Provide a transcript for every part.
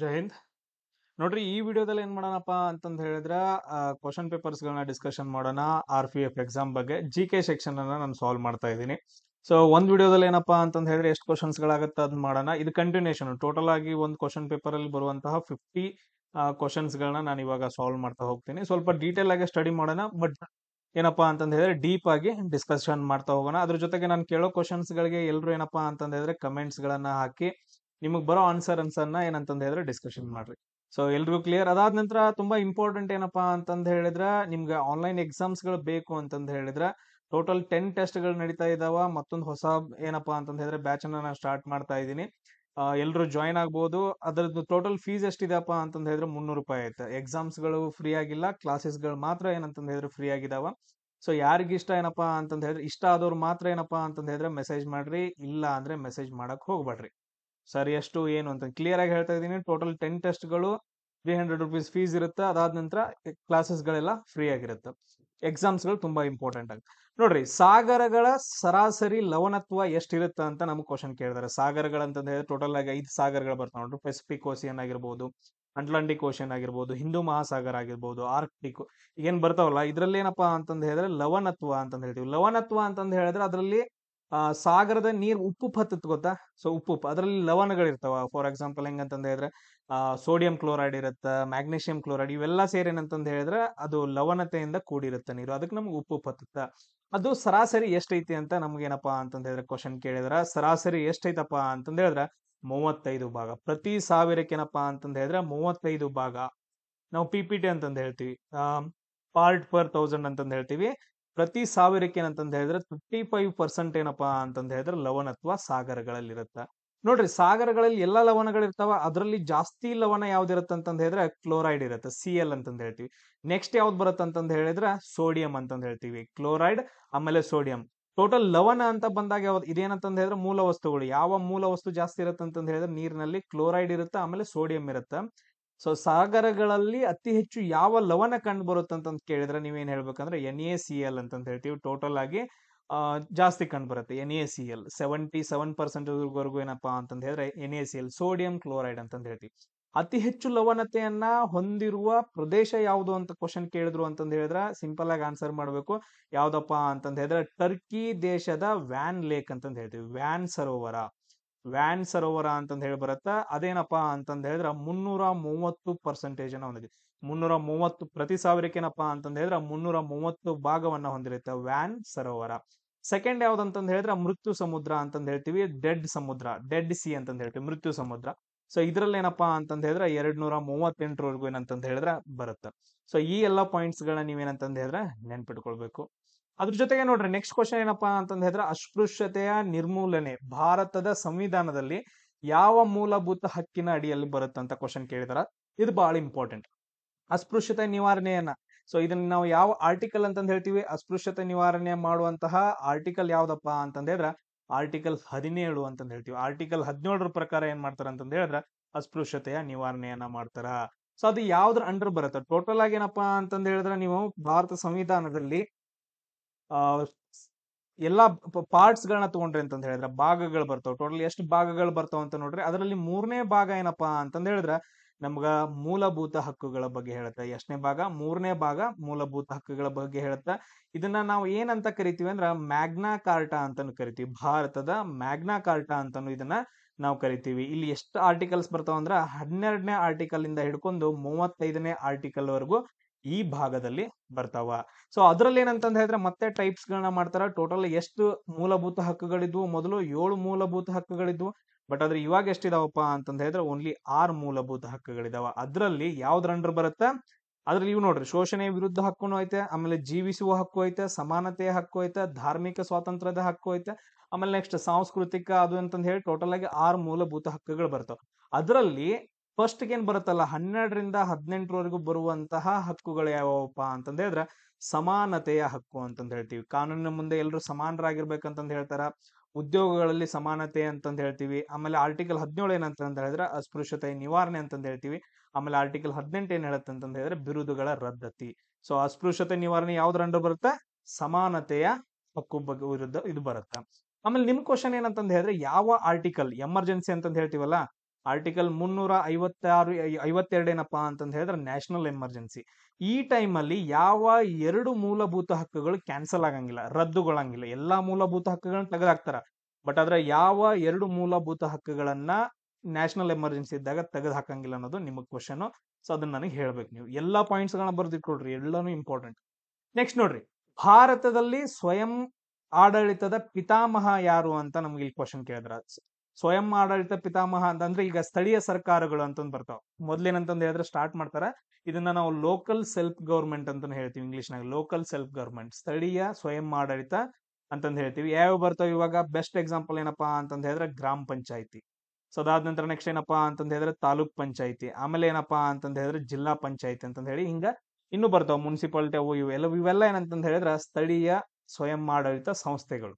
ಜೈ ಹಿಂದ್ ನೋಡ್ರಿ ಈ ವಿಡಿಯೋದಲ್ಲಿ ಏನ್ ಮಾಡೋಣಪ್ಪ ಅಂತಂದ್ ಹೇಳಿದ್ರೆ ಕ್ವಶನ್ ಪೇಪರ್ಸ್ ಗಳನ್ನ ಡಿಸ್ಕಷನ್ ಮಾಡೋಣ ಆರ್ ಪಿ ಎಫ್ ಎಕ್ಸಾಮ್ ಬಗ್ಗೆ ಜಿ ಕೆ ಸೆಕ್ಷನ್ ಅನ್ನ ನಾನು ಸಾಲ್ವ್ ಮಾಡ್ತಾ ಇದ್ದೀನಿ ಸೊ ಒಂದ್ ವಿಡಿಯೋದಲ್ಲಿ ಏನಪ್ಪಾ ಅಂತಂದ್ ಹೇಳಿದ್ರೆ ಎಷ್ಟು ಕ್ವಶನ್ಸ್ ಗಳಾಗತ್ತೆ ಅದ್ ಮಾಡೋಣ ಇದು ಕಂಟಿನ್ಯೂಷನ್ ಟೋಟಲ್ ಆಗಿ ಒಂದು ಕ್ವಶನ್ ಪೇಪರ್ ಅಲ್ಲಿ ಬರುವಂತಹ ಫಿಫ್ಟಿ ಕ್ವಶನ್ಸ್ ಗಳನ್ನ ನಾನು ಇವಾಗ ಸಾಲ್ವ್ ಮಾಡ್ತಾ ಹೋಗ್ತೀನಿ ಸ್ವಲ್ಪ ಡೀಟೇಲ್ ಆಗಿ ಸ್ಟಡಿ ಮಾಡೋಣ ಬಟ್ ಏನಪ್ಪಾ ಅಂತಂದ ಹೇಳಿದ್ರೆ ಡೀಪ್ ಆಗಿ ಡಿಸ್ಕಷನ್ ಮಾಡ್ತಾ ಹೋಗೋಣ ಅದ್ರ ಜೊತೆಗೆ ನಾನು ಕೇಳೋ ಕ್ವಶನ್ಸ್ ಗಳಿಗೆ ಎಲ್ಲರೂ ಏನಪ್ಪಾ ಅಂತಂದ್ರೆ ಕಮೆಂಟ್ಸ್ ಗಳನ್ನ ಹಾಕಿ ನಿಮಗೆ ಬರೋ ಆನ್ಸರ್ ಅನ್ಸರ್ನ ಏನಂತಂದು ಹೇಳಿದ್ರೆ ಡಿಸ್ಕಷನ್ ಮಾಡ್ರಿ ಸೊ ಎಲ್ರಿಗೂ ಕ್ಲಿಯರ್ ಅದಾದ ನಂತರ ತುಂಬಾ ಇಂಪಾರ್ಟೆಂಟ್ ಏನಪ್ಪಾ ಅಂತಂದ ಹೇಳಿದ್ರೆ ನಿಮ್ಗೆ ಆನ್ಲೈನ್ ಎಕ್ಸಾಮ್ಸ್ಗಳು ಬೇಕು ಅಂತಂದ ಹೇಳಿದ್ರೆ ಟೋಟಲ್ ಟೆನ್ ಟೆಸ್ಟ್ಗಳು ನಡೀತಾ ಇದಾವ ಮತ್ತೊಂದು ಹೊಸ ಏನಪ್ಪಾ ಅಂತಂದು ಹೇಳಿದ್ರೆ ಬ್ಯಾಚ್ ಅನ್ನ ನಾನು ಸ್ಟಾರ್ಟ್ ಮಾಡ್ತಾ ಇದ್ದೀನಿ ಎಲ್ಲರೂ ಜಾಯ್ನ್ ಆಗ್ಬೋದು ಅದರದ್ದು ಟೋಟಲ್ ಫೀಸ್ ಎಷ್ಟಿದೆಪ್ಪ ಅಂತಂದು ಹೇಳಿದ್ರೆ ಮುನ್ನೂರು ರೂಪಾಯಿ ಐತೆ ಎಕ್ಸಾಮ್ಸ್ಗಳು ಫ್ರೀ ಆಗಿಲ್ಲ ಕ್ಲಾಸಸ್ಗಳು ಮಾತ್ರ ಏನಂತಂದು ಹೇಳಿದ್ರೆ ಫ್ರೀ ಆಗಿದಾವ ಸೊ ಯಾರಿಗಿಷ್ಟ ಏನಪ್ಪಾ ಅಂತಂದು ಹೇಳಿದ್ರೆ ಇಷ್ಟ ಆದವ್ರು ಮಾತ್ರ ಏನಪ್ಪಾ ಅಂತಂದು ಹೇಳಿದ್ರೆ ಮೆಸೇಜ್ ಮಾಡ್ರಿ ಇಲ್ಲ ಅಂದ್ರೆ ಮೆಸೇಜ್ ಮಾಡಕ್ ಹೋಗ್ಬೇಡ್ರಿ ಸರ್ ಎಷ್ಟು ಏನು ಅಂತ ಕ್ಲಿಯರ್ ಆಗಿ ಹೇಳ್ತಾ ಇದ್ದೀನಿ ಟೋಟಲ್ ಟೆನ್ ಟೆಸ್ಟ್ಗಳು ತ್ರೀ ಹಂಡ್ರೆಡ್ ರುಪೀಸ್ ಫೀಸ್ ಇರುತ್ತೆ ಅದಾದ ನಂತರ ಕ್ಲಾಸಸ್ಗಳೆಲ್ಲ ಫ್ರೀ ಆಗಿರುತ್ತೆ ಎಕ್ಸಾಮ್ಸ್ಗಳು ತುಂಬಾ ಇಂಪಾರ್ಟೆಂಟ್ ಆಗಿ ನೋಡ್ರಿ ಸಾಗರಗಳ ಸರಾಸರಿ ಲವಣತ್ವ ಎಷ್ಟಿರುತ್ತೆ ಅಂತ ನಮ್ಗೆ ಕ್ವಶನ್ ಕೇಳಿದಾರೆ ಸಾಗರಗಳು ಅಂತಂದ್ರೆ ಟೋಟಲ್ ಆಗಿ ಐದು ಸಾಗರಗಳು ಬರ್ತಾವೆ ನೋಡ್ರಿ ಪೆಸಿಫಿಕ್ ಓಸಿಯನ್ ಆಗಿರ್ಬೋದು ಅಟ್ಲಾಂಟಿಕ್ ಓಷನ್ ಆಗಿರ್ಬೋದು ಹಿಂದೂ ಮಹಾಸಾಗರ ಆಗಿರ್ಬೋದು ಆರ್ಕ್ಟಿಕ್ ಏನ್ ಬರ್ತಾವಲ್ಲ ಇದರಲ್ಲಿ ಏನಪ್ಪಾ ಅಂತಂದ್ರೆ ಹೇಳಿದ್ರೆ ಲವಣತ್ವ ಅಂತಂದು ಹೇಳ್ತೀವಿ ಲವಣತ್ವ ಅಂತ ಹೇಳಿದ್ರೆ ಅದರಲ್ಲಿ ಸಾಗರದ ನೀರು ಉಪ್ಪು ಹತ್ತತ್ ಗೊತ್ತಾ ಸೊ ಉಪ್ಪು ಅದರಲ್ಲಿ ಲವಣಗಳಿರ್ತಾವ ಫಾರ್ ಎಕ್ಸಾಂಪಲ್ ಹೆಂಗಂತ ಹೇಳಿದ್ರೆ ಸೋಡಿಯಂ ಕ್ಲೋರೈಡ್ ಇರುತ್ತೆ ಮ್ಯಾಗ್ನೀಷಿಯಂ ಕ್ಲೋರೈಡ್ ಇವೆಲ್ಲ ಸೇರಿ ಹೇಳಿದ್ರೆ ಅದು ಲವಣತೆಯಿಂದ ಕೂಡಿರುತ್ತೆ ನೀರು ಅದಕ್ಕೆ ನಮ್ಗೆ ಉಪ್ಪು ಹತ್ತುತ್ತ ಅದು ಸರಾಸರಿ ಎಷ್ಟೈತಿ ಅಂತ ನಮ್ಗೇನಪ್ಪ ಅಂತ ಹೇಳಿದ್ರೆ ಕ್ವಶನ್ ಕೇಳಿದ್ರ ಸರಾಸರಿ ಎಷ್ಟೈತಪ್ಪ ಅಂತಂದ ಹೇಳಿದ್ರೆ ಮೂವತ್ತೈದು ಭಾಗ ಪ್ರತಿ ಸಾವಿರಕ್ಕೇನಪ್ಪ ಅಂತಂದ ಹೇಳಿದ್ರೆ ಮೂವತ್ತೈದು ಭಾಗ ನಾವು ಪಿ ಪಿ ಟಿ ಅಂತಂದು ಹೇಳ್ತೀವಿ ಪಾರ್ಟ್ ಪರ್ ತೌಸಂಡ್ ಅಂತಂದು ಹೇಳ್ತೀವಿ ಪ್ರತಿ ಸಾವಿರಕ್ಕೆ ಏನಂತಂದು ಹೇಳಿದ್ರೆ ಥರ್ಟಿ ಫೈವ್ ಪರ್ಸೆಂಟ್ ಏನಪ್ಪಾ ಅಂತಂದು ಹೇಳಿದ್ರೆ ಲವಣ ಅಥವಾ ಸಾಗರಗಳಲ್ಲಿರುತ್ತೆ ನೋಡ್ರಿ ಸಾಗರಗಳಲ್ಲಿ ಎಲ್ಲ ಲವಣಗಳಿರ್ತಾವ ಅದರಲ್ಲಿ ಜಾಸ್ತಿ ಲವಣ ಯಾವ್ದಿರುತ್ತೆ ಅಂತಂದು ಹೇಳಿದ್ರೆ ಕ್ಲೋರೈಡ್ ಇರುತ್ತೆ ಸಿ ಎಲ್ ಅಂತಂದು ಹೇಳ್ತೀವಿ ನೆಕ್ಸ್ಟ್ ಯಾವ್ದು ಬರುತ್ತೆ ಅಂತಂದು ಹೇಳಿದ್ರೆ ಸೋಡಿಯಂ ಅಂತಂದು ಹೇಳ್ತೀವಿ ಕ್ಲೋರೈಡ್ ಆಮೇಲೆ ಸೋಡಿಯಂ ಟೋಟಲ್ ಲವಣ ಅಂತ ಬಂದಾಗ ಯಾವ್ದು ಇದೇನಂತಂದು ಹೇಳಿದ್ರೆ ಮೂಲ ವಸ್ತುಗಳು ಯಾವ ಮೂಲ ವಸ್ತು ಜಾಸ್ತಿ ಇರುತ್ತೆ ಅಂತಂದು ಹೇಳಿದ್ರೆ ನೀರಿನಲ್ಲಿ ಕ್ಲೋರೈಡ್ ಇರುತ್ತೆ ಆಮೇಲೆ ಸೋಡಿಯಂ ಇರುತ್ತೆ ಸೊ ಸಾಗರಗಳಲ್ಲಿ ಅತಿ ಹೆಚ್ಚು ಯಾವ ಲವಣ ಕಂಡು ಬರುತ್ತಂತ ಕೇಳಿದ್ರೆ ನೀವೇನು ಹೇಳ್ಬೇಕಂದ್ರೆ ಎನ್ ಎ ಸಿ ಎಲ್ ಅಂತ ಹೇಳ್ತೀವಿ ಟೋಟಲ್ ಆಗಿ ಜಾಸ್ತಿ ಕಂಡು ಬರುತ್ತೆ N A C L seventy seven ಪರ್ಸೆಂಟ್ವರೆಗೂ ಏನಪ್ಪಾ ಅಂತ ಹೇಳಿದ್ರೆ N A C L sodium chloride ಅಂತ ಹೇಳ್ತೀವಿ ಅತಿ ಹೆಚ್ಚು ಲವಣತೆಯನ್ನ ಹೊಂದಿರುವ ಪ್ರದೇಶ ಯಾವುದು ಅಂತ ಕ್ವಶನ್ ಕೇಳಿದ್ರು ಅಂತಂದು ಹೇಳಿದ್ರೆ ಸಿಂಪಲ್ ಆಗಿ ಆನ್ಸರ್ ಮಾಡಬೇಕು ಯಾವ್ದಪ್ಪ ಅಂತಂದ್ರೆ ಟರ್ಕಿ ದೇಶದ ವ್ಯಾನ್ ಲೇಕ್ ಅಂತಂದು ಹೇಳ್ತೀವಿ ವ್ಯಾನ್ ಸರೋವರ ವ್ಯಾನ್ ಸರೋವರ ಅಂತಂದ ಹೇಳಿ ಬರುತ್ತಾ ಅದೇನಪ್ಪ ಅಂತಂದ ಹೇಳಿದ್ರೆ ಮುನ್ನೂರ ಮೂವತ್ತು ಪರ್ಸೆಂಟೇಜ್ ಅನ್ನ ಹೊಂದಿದೆ ಮುನ್ನೂರ ಮೂವತ್ತು ಪ್ರತಿ ಸಾವಿರಕ್ಕೇನಪ್ಪಾ ಅಂತಂದ ಹೇಳಿದ್ರೆ ಮುನ್ನೂರ ಮೂವತ್ತು ಭಾಗವನ್ನ ಹೊಂದಿರುತ್ತೆ ವ್ಯಾನ್ ಸರೋವರ ಸೆಕೆಂಡ್ ಯಾವ್ದಂತಂದ ಹೇಳಿದ್ರೆ ಮೃತ್ಯು ಸಮುದ್ರ ಅಂತಂದ ಹೇಳ್ತೀವಿ ಡೆಡ್ ಸಮುದ್ರ ಡೆಡ್ ಸಿ ಅಂತ ಹೇಳ್ತೀವಿ ಮೃತ್ಯು ಸಮುದ್ರ ಸೊ ಇದ್ರಲ್ಲಿ ಏನಪ್ಪ ಅಂತಂದ ಹೇಳಿದ್ರೆ ಎರಡ್ ನೂರ ಮೂವತ್ತೆಂಟರವರೆಗೂ ಏನಂತಂದ ಹೇಳಿದ್ರೆ ಬರುತ್ತೆ ಸೊ ಈ ಎಲ್ಲ ಪಾಯಿಂಟ್ಸ್ಗಳನ್ನ ನೀವೇನಂತಂದ ಹೇಳಿದ್ರೆ ನೆನ್ಪಿಟ್ಕೊಳ್ಬೇಕು ಅದ್ರ ಜೊತೆಗೆ ನೋಡ್ರಿ ನೆಕ್ಸ್ಟ್ ಕ್ವಶನ್ ಏನಪ್ಪಾ ಅಂತಂದ್ರೆ ಹೇಳಿದ್ರೆ ಅಸ್ಪೃಶ್ಯತೆಯ ನಿರ್ಮೂಲನೆ ಭಾರತದ ಸಂವಿಧಾನದಲ್ಲಿ ಯಾವ ಮೂಲಭೂತ ಹಕ್ಕಿನ ಅಡಿಯಲ್ಲಿ ಬರುತ್ತೆ ಅಂತ ಕ್ವಶನ್ ಕೇಳಿದಾರ ಇದು ಬಹಳ ಇಂಪಾರ್ಟೆಂಟ್ ಅಸ್ಪೃಶ್ಯತೆ ನಿವಾರಣೆಯನ್ನ ಸೊ ಇದನ್ನ ನಾವು ಯಾವ ಆರ್ಟಿಕಲ್ ಅಂತಂದ ಹೇಳ್ತೀವಿ ಅಸ್ಪೃಶ್ಯತೆ ನಿವಾರಣೆ ಮಾಡುವಂತಹ ಆರ್ಟಿಕಲ್ ಯಾವ್ದಪ್ಪ ಅಂತಂದ ಹೇಳಿದ್ರ ಆರ್ಟಿಕಲ್ ಹದಿನೇಳು ಅಂತಂದ ಹೇಳ್ತೀವಿ ಆರ್ಟಿಕಲ್ ಹದಿನೇಳರ ಪ್ರಕಾರ ಏನ್ ಮಾಡ್ತಾರ ಅಂತಂದ ಹೇಳಿದ್ರ ಅಸ್ಪೃಶ್ಯತೆಯ ನಿವಾರಣೆಯನ್ನ ಮಾಡ್ತಾರ ಸೊ ಅದು ಯಾವ್ದ್ರ ಅಂಡರ್ ಬರುತ್ತೆ ಟೋಟಲ್ ಆಗಿ ಏನಪ್ಪಾ ಅಂತಂದ ಹೇಳಿದ್ರೆ ನೀವು ಭಾರತ ಸಂವಿಧಾನದಲ್ಲಿ ಎಲ್ಲಾ ಪಾರ್ಟ್ಸ್ ಗಳನ್ನ ತಗೊಂಡ್ರಿ ಅಂತ ಹೇಳಿದ್ರೆ ಭಾಗಗಳು ಬರ್ತಾವ್ ಟೋಟಲ್ ಎಷ್ಟು ಭಾಗಗಳು ಬರ್ತಾವ ಅಂತ ನೋಡ್ರಿ ಅದರಲ್ಲಿ ಮೂರನೇ ಭಾಗ ಏನಪ್ಪಾ ಅಂತಂದ ಹೇಳಿದ್ರೆ ನಮ್ಗ ಮೂಲಭೂತ ಹಕ್ಕುಗಳ ಬಗ್ಗೆ ಹೇಳುತ್ತೆ ಎಷ್ಟನೇ ಭಾಗ ಮೂರನೇ ಭಾಗ ಮೂಲಭೂತ ಹಕ್ಕುಗಳ ಬಗ್ಗೆ ಹೇಳುತ್ತ ಇದನ್ನ ನಾವು ಏನಂತ ಕರಿತೀವಿ ಅಂದ್ರ ಮ್ಯಾಗ್ನಾ ಕಾರ್ಟಾ ಅಂತಾನು ಕರಿತೀವಿ ಭಾರತದ ಮ್ಯಾಗ್ನಾ ಕಾರ್ಟಾ ಅಂತಾನು ಇದನ್ನ ನಾವು ಕರಿತೀವಿ ಇಲ್ಲಿ ಎಷ್ಟು ಆರ್ಟಿಕಲ್ಸ್ ಬರ್ತಾವ ಅಂದ್ರ ಹನ್ನೆರಡನೇ ಆರ್ಟಿಕಲ್ ಇಂದ ಹಿಡ್ಕೊಂಡು ಮೂವತ್ತೈದನೇ ಆರ್ಟಿಕಲ್ ವರೆಗೂ ಈ ಭಾಗದಲ್ಲಿ ಬರ್ತಾವ ಸೊ ಅದ್ರಲ್ಲಿ ಏನಂತ ಹೇಳಿದ್ರೆ ಮತ್ತೆ ಟೈಪ್ಸ್ ಗಳನ್ನ ಮಾಡ್ತಾರ ಟೋಟಲ್ ಎಷ್ಟು ಮೂಲಭೂತ ಹಕ್ಕುಗಳಿದ್ವು ಮೊದಲು ಏಳು ಮೂಲಭೂತ ಹಕ್ಕುಗಳಿದ್ವು ಬಟ್ ಆದ್ರೆ ಇವಾಗ ಎಷ್ಟಿದಾವಪ್ಪ ಅಂತಂದ ಹೇಳಿದ್ರೆ ಓನ್ಲಿ ಆರ್ ಮೂಲಭೂತ ಹಕ್ಕುಗಳಿದಾವ ಅದ್ರಲ್ಲಿ ಯಾವ್ದ್ರ ಬರುತ್ತೆ ಅದ್ರಲ್ಲಿ ಇವು ನೋಡ್ರಿ ಶೋಷಣೆ ವಿರುದ್ಧ ಹಕ್ಕುನು ಐತೆ ಆಮೇಲೆ ಜೀವಿಸುವ ಹಕ್ಕು ಐತೆ ಸಮಾನತೆಯ ಹಕ್ಕು ಐತೆ ಧಾರ್ಮಿಕ ಸ್ವಾತಂತ್ರ್ಯದ ಹಕ್ಕು ಐತೆ ಆಮೇಲೆ ನೆಕ್ಸ್ಟ್ ಸಾಂಸ್ಕೃತಿಕ ಅದು ಅಂತಂದ ಹೇಳಿ ಟೋಟಲ್ ಆಗಿ ಆರು ಮೂಲಭೂತ ಹಕ್ಕುಗಳು ಬರ್ತಾವ ಅದರಲ್ಲಿ ಫಸ್ಟ್ಗೆ ಏನು ಬರುತ್ತಲ್ಲ ಹನ್ನೆರಡರಿಂದ ಹದಿನೆಂಟರವರೆಗೂ ಬರುವಂತಹ ಹಕ್ಕುಗಳು ಯಾವಪ್ಪ ಅಂತಂದ ಹೇಳಿದ್ರೆ ಸಮಾನತೆಯ ಹಕ್ಕು ಅಂತಂದು ಹೇಳ್ತೀವಿ ಕಾನೂನಿನ ಮುಂದೆ ಎಲ್ಲರೂ ಸಮಾನರಾಗಿರ್ಬೇಕಂತಂದು ಹೇಳ್ತಾರ ಉದ್ಯೋಗಗಳಲ್ಲಿ ಸಮಾನತೆ ಅಂತಂದ ಹೇಳ್ತೀವಿ ಆಮೇಲೆ ಆರ್ಟಿಕಲ್ ಹದಿನೇಳು ಏನಂತ ಹೇಳಿದ್ರೆ ಅಸ್ಪೃಶ್ಯತೆ ನಿವಾರಣೆ ಅಂತಂದು ಹೇಳ್ತೀವಿ ಆಮೇಲೆ ಆರ್ಟಿಕಲ್ ಹದಿನೆಂಟು ಏನ್ ಹೇಳುತ್ತೆ ಅಂತಂದು ಹೇಳಿದ್ರೆ ಬಿರುದುಗಳ ರದ್ದತಿ ಸೊ ಅಸ್ಪೃಶ್ಯತೆ ನಿವಾರಣೆ ಯಾವ್ದ್ರ ಅಂಡರ್ ಬರುತ್ತೆ ಸಮಾನತೆಯ ಹಕ್ಕು ಬಗ್ಗೆ ವಿರುದ್ಧ ಇದು ಬರುತ್ತೆ ಆಮೇಲೆ ನಿಮ್ ಕ್ವಶನ್ ಏನಂತಂದು ಹೇಳಿದ್ರೆ ಯಾವ ಆರ್ಟಿಕಲ್ ಎಮರ್ಜೆನ್ಸಿ ಅಂತಂದು ಹೇಳ್ತೀವಲ್ಲ ಆರ್ಟಿಕಲ್ ಮುನ್ನೂರ ಐವತ್ತಾರು ಐವತ್ತೆರಡು ಏನಪ್ಪಾ ಅಂತಂದು ಹೇಳಿದ್ರೆ ನ್ಯಾಷನಲ್ ಎಮರ್ಜೆನ್ಸಿ ಈ ಟೈಮಲ್ಲಿ ಯಾವ ಎರಡು ಮೂಲಭೂತ ಹಕ್ಕುಗಳು ಕ್ಯಾನ್ಸಲ್ ಆಗಂಗಿಲ್ಲ ರದ್ದುಗೊಳಂಗಿಲ್ಲ ಎಲ್ಲಾ ಮೂಲಭೂತ ಹಕ್ಕುಗಳನ್ನ ತೆಗೆದಾಕ್ತಾರ ಬಟ್ ಆದ್ರೆ ಯಾವ ಎರಡು ಮೂಲಭೂತ ಹಕ್ಕುಗಳನ್ನ ನ್ಯಾಷನಲ್ ಎಮರ್ಜೆನ್ಸಿ ಇದ್ದಾಗ ತೆಗೆದುಹಾಕಂಗಿಲ್ಲ ಹಾಕಂಗಿಲ್ಲ ಅನ್ನೋದು ನಿಮಗೆ ಕ್ವಶನ್ ಸೊ ಅದನ್ನ ನನಗೆ ಹೇಳ್ಬೇಕು ನೀವು ಎಲ್ಲಾ ಪಾಯಿಂಟ್ಸ್ಗಳನ್ನ ಬರ್ದಿಟ್ಕೊಡ್ರಿ ಎಲ್ಲಾನು ಇಂಪಾರ್ಟೆಂಟ್ ನೆಕ್ಸ್ಟ್ ನೋಡ್ರಿ ಭಾರತದಲ್ಲಿ ಸ್ವಯಂ ಆಡಳಿತದ ಪಿತಾಮಹ ಯಾರು ಅಂತ ನಮ್ಗೆ ಇಲ್ಲಿ ಕ್ವಶನ್ ಕೇಳಿದ್ರ ಸ್ವಯಂ ಆಡಳಿತ ಪಿತಾಮಹ ಅಂತಂದ್ರೆ ಈಗ ಸ್ಥಳೀಯ ಸರ್ಕಾರಗಳು ಅಂತಂದು ಬರ್ತಾವ ಮೊದ್ಲೇನಂತಂದು ಹೇಳಿದ್ರೆ ಸ್ಟಾರ್ಟ್ ಮಾಡ್ತಾರ ಇದನ್ನ ನಾವು ಲೋಕಲ್ ಸೆಲ್ಫ್ ಗೌರ್ಮೆಂಟ್ ಅಂತ ಹೇಳ್ತೀವಿ ಇಂಗ್ಲಿಷ್ನಾಗ ಲೋಕಲ್ ಸೆಲ್ಫ್ ಗೌರ್ಮೆಂಟ್ ಸ್ಥಳೀಯ ಸ್ವಯಂ ಆಡಳಿತ ಅಂತಂದು ಹೇಳ್ತೀವಿ ಯಾವ ಬರ್ತಾವ ಇವಾಗ ಬೆಸ್ಟ್ ಎಕ್ಸಾಂಪಲ್ ಏನಪ್ಪಾ ಅಂತಂದು ಹೇಳಿದ್ರೆ ಗ್ರಾಮ ಪಂಚಾಯತಿ ಸೊ ಅದಾದ ನಂತರ ನೆಕ್ಸ್ಟ್ ಏನಪ್ಪಾ ಅಂತಂದು ಹೇಳಿದ್ರೆ ತಾಲೂಕ್ ಪಂಚಾಯತಿ ಆಮೇಲೆ ಏನಪ್ಪಾ ಅಂತಂದು ಹೇಳಿದ್ರೆ ಜಿಲ್ಲಾ ಪಂಚಾಯತಿ ಅಂತಂದು ಹೇಳಿ ಹಿಂಗ ಇನ್ನು ಬರ್ತಾವ ಮುನ್ಸಿಪಾಲಿಟಿ ಅವು ಇವೆಲ್ಲ ಇವೆಲ್ಲ ಏನಂತಂದು ಹೇಳಿದ್ರೆ ಸ್ಥಳೀಯ ಸ್ವಯಂ ಆಡಳಿತ ಸಂಸ್ಥೆಗಳು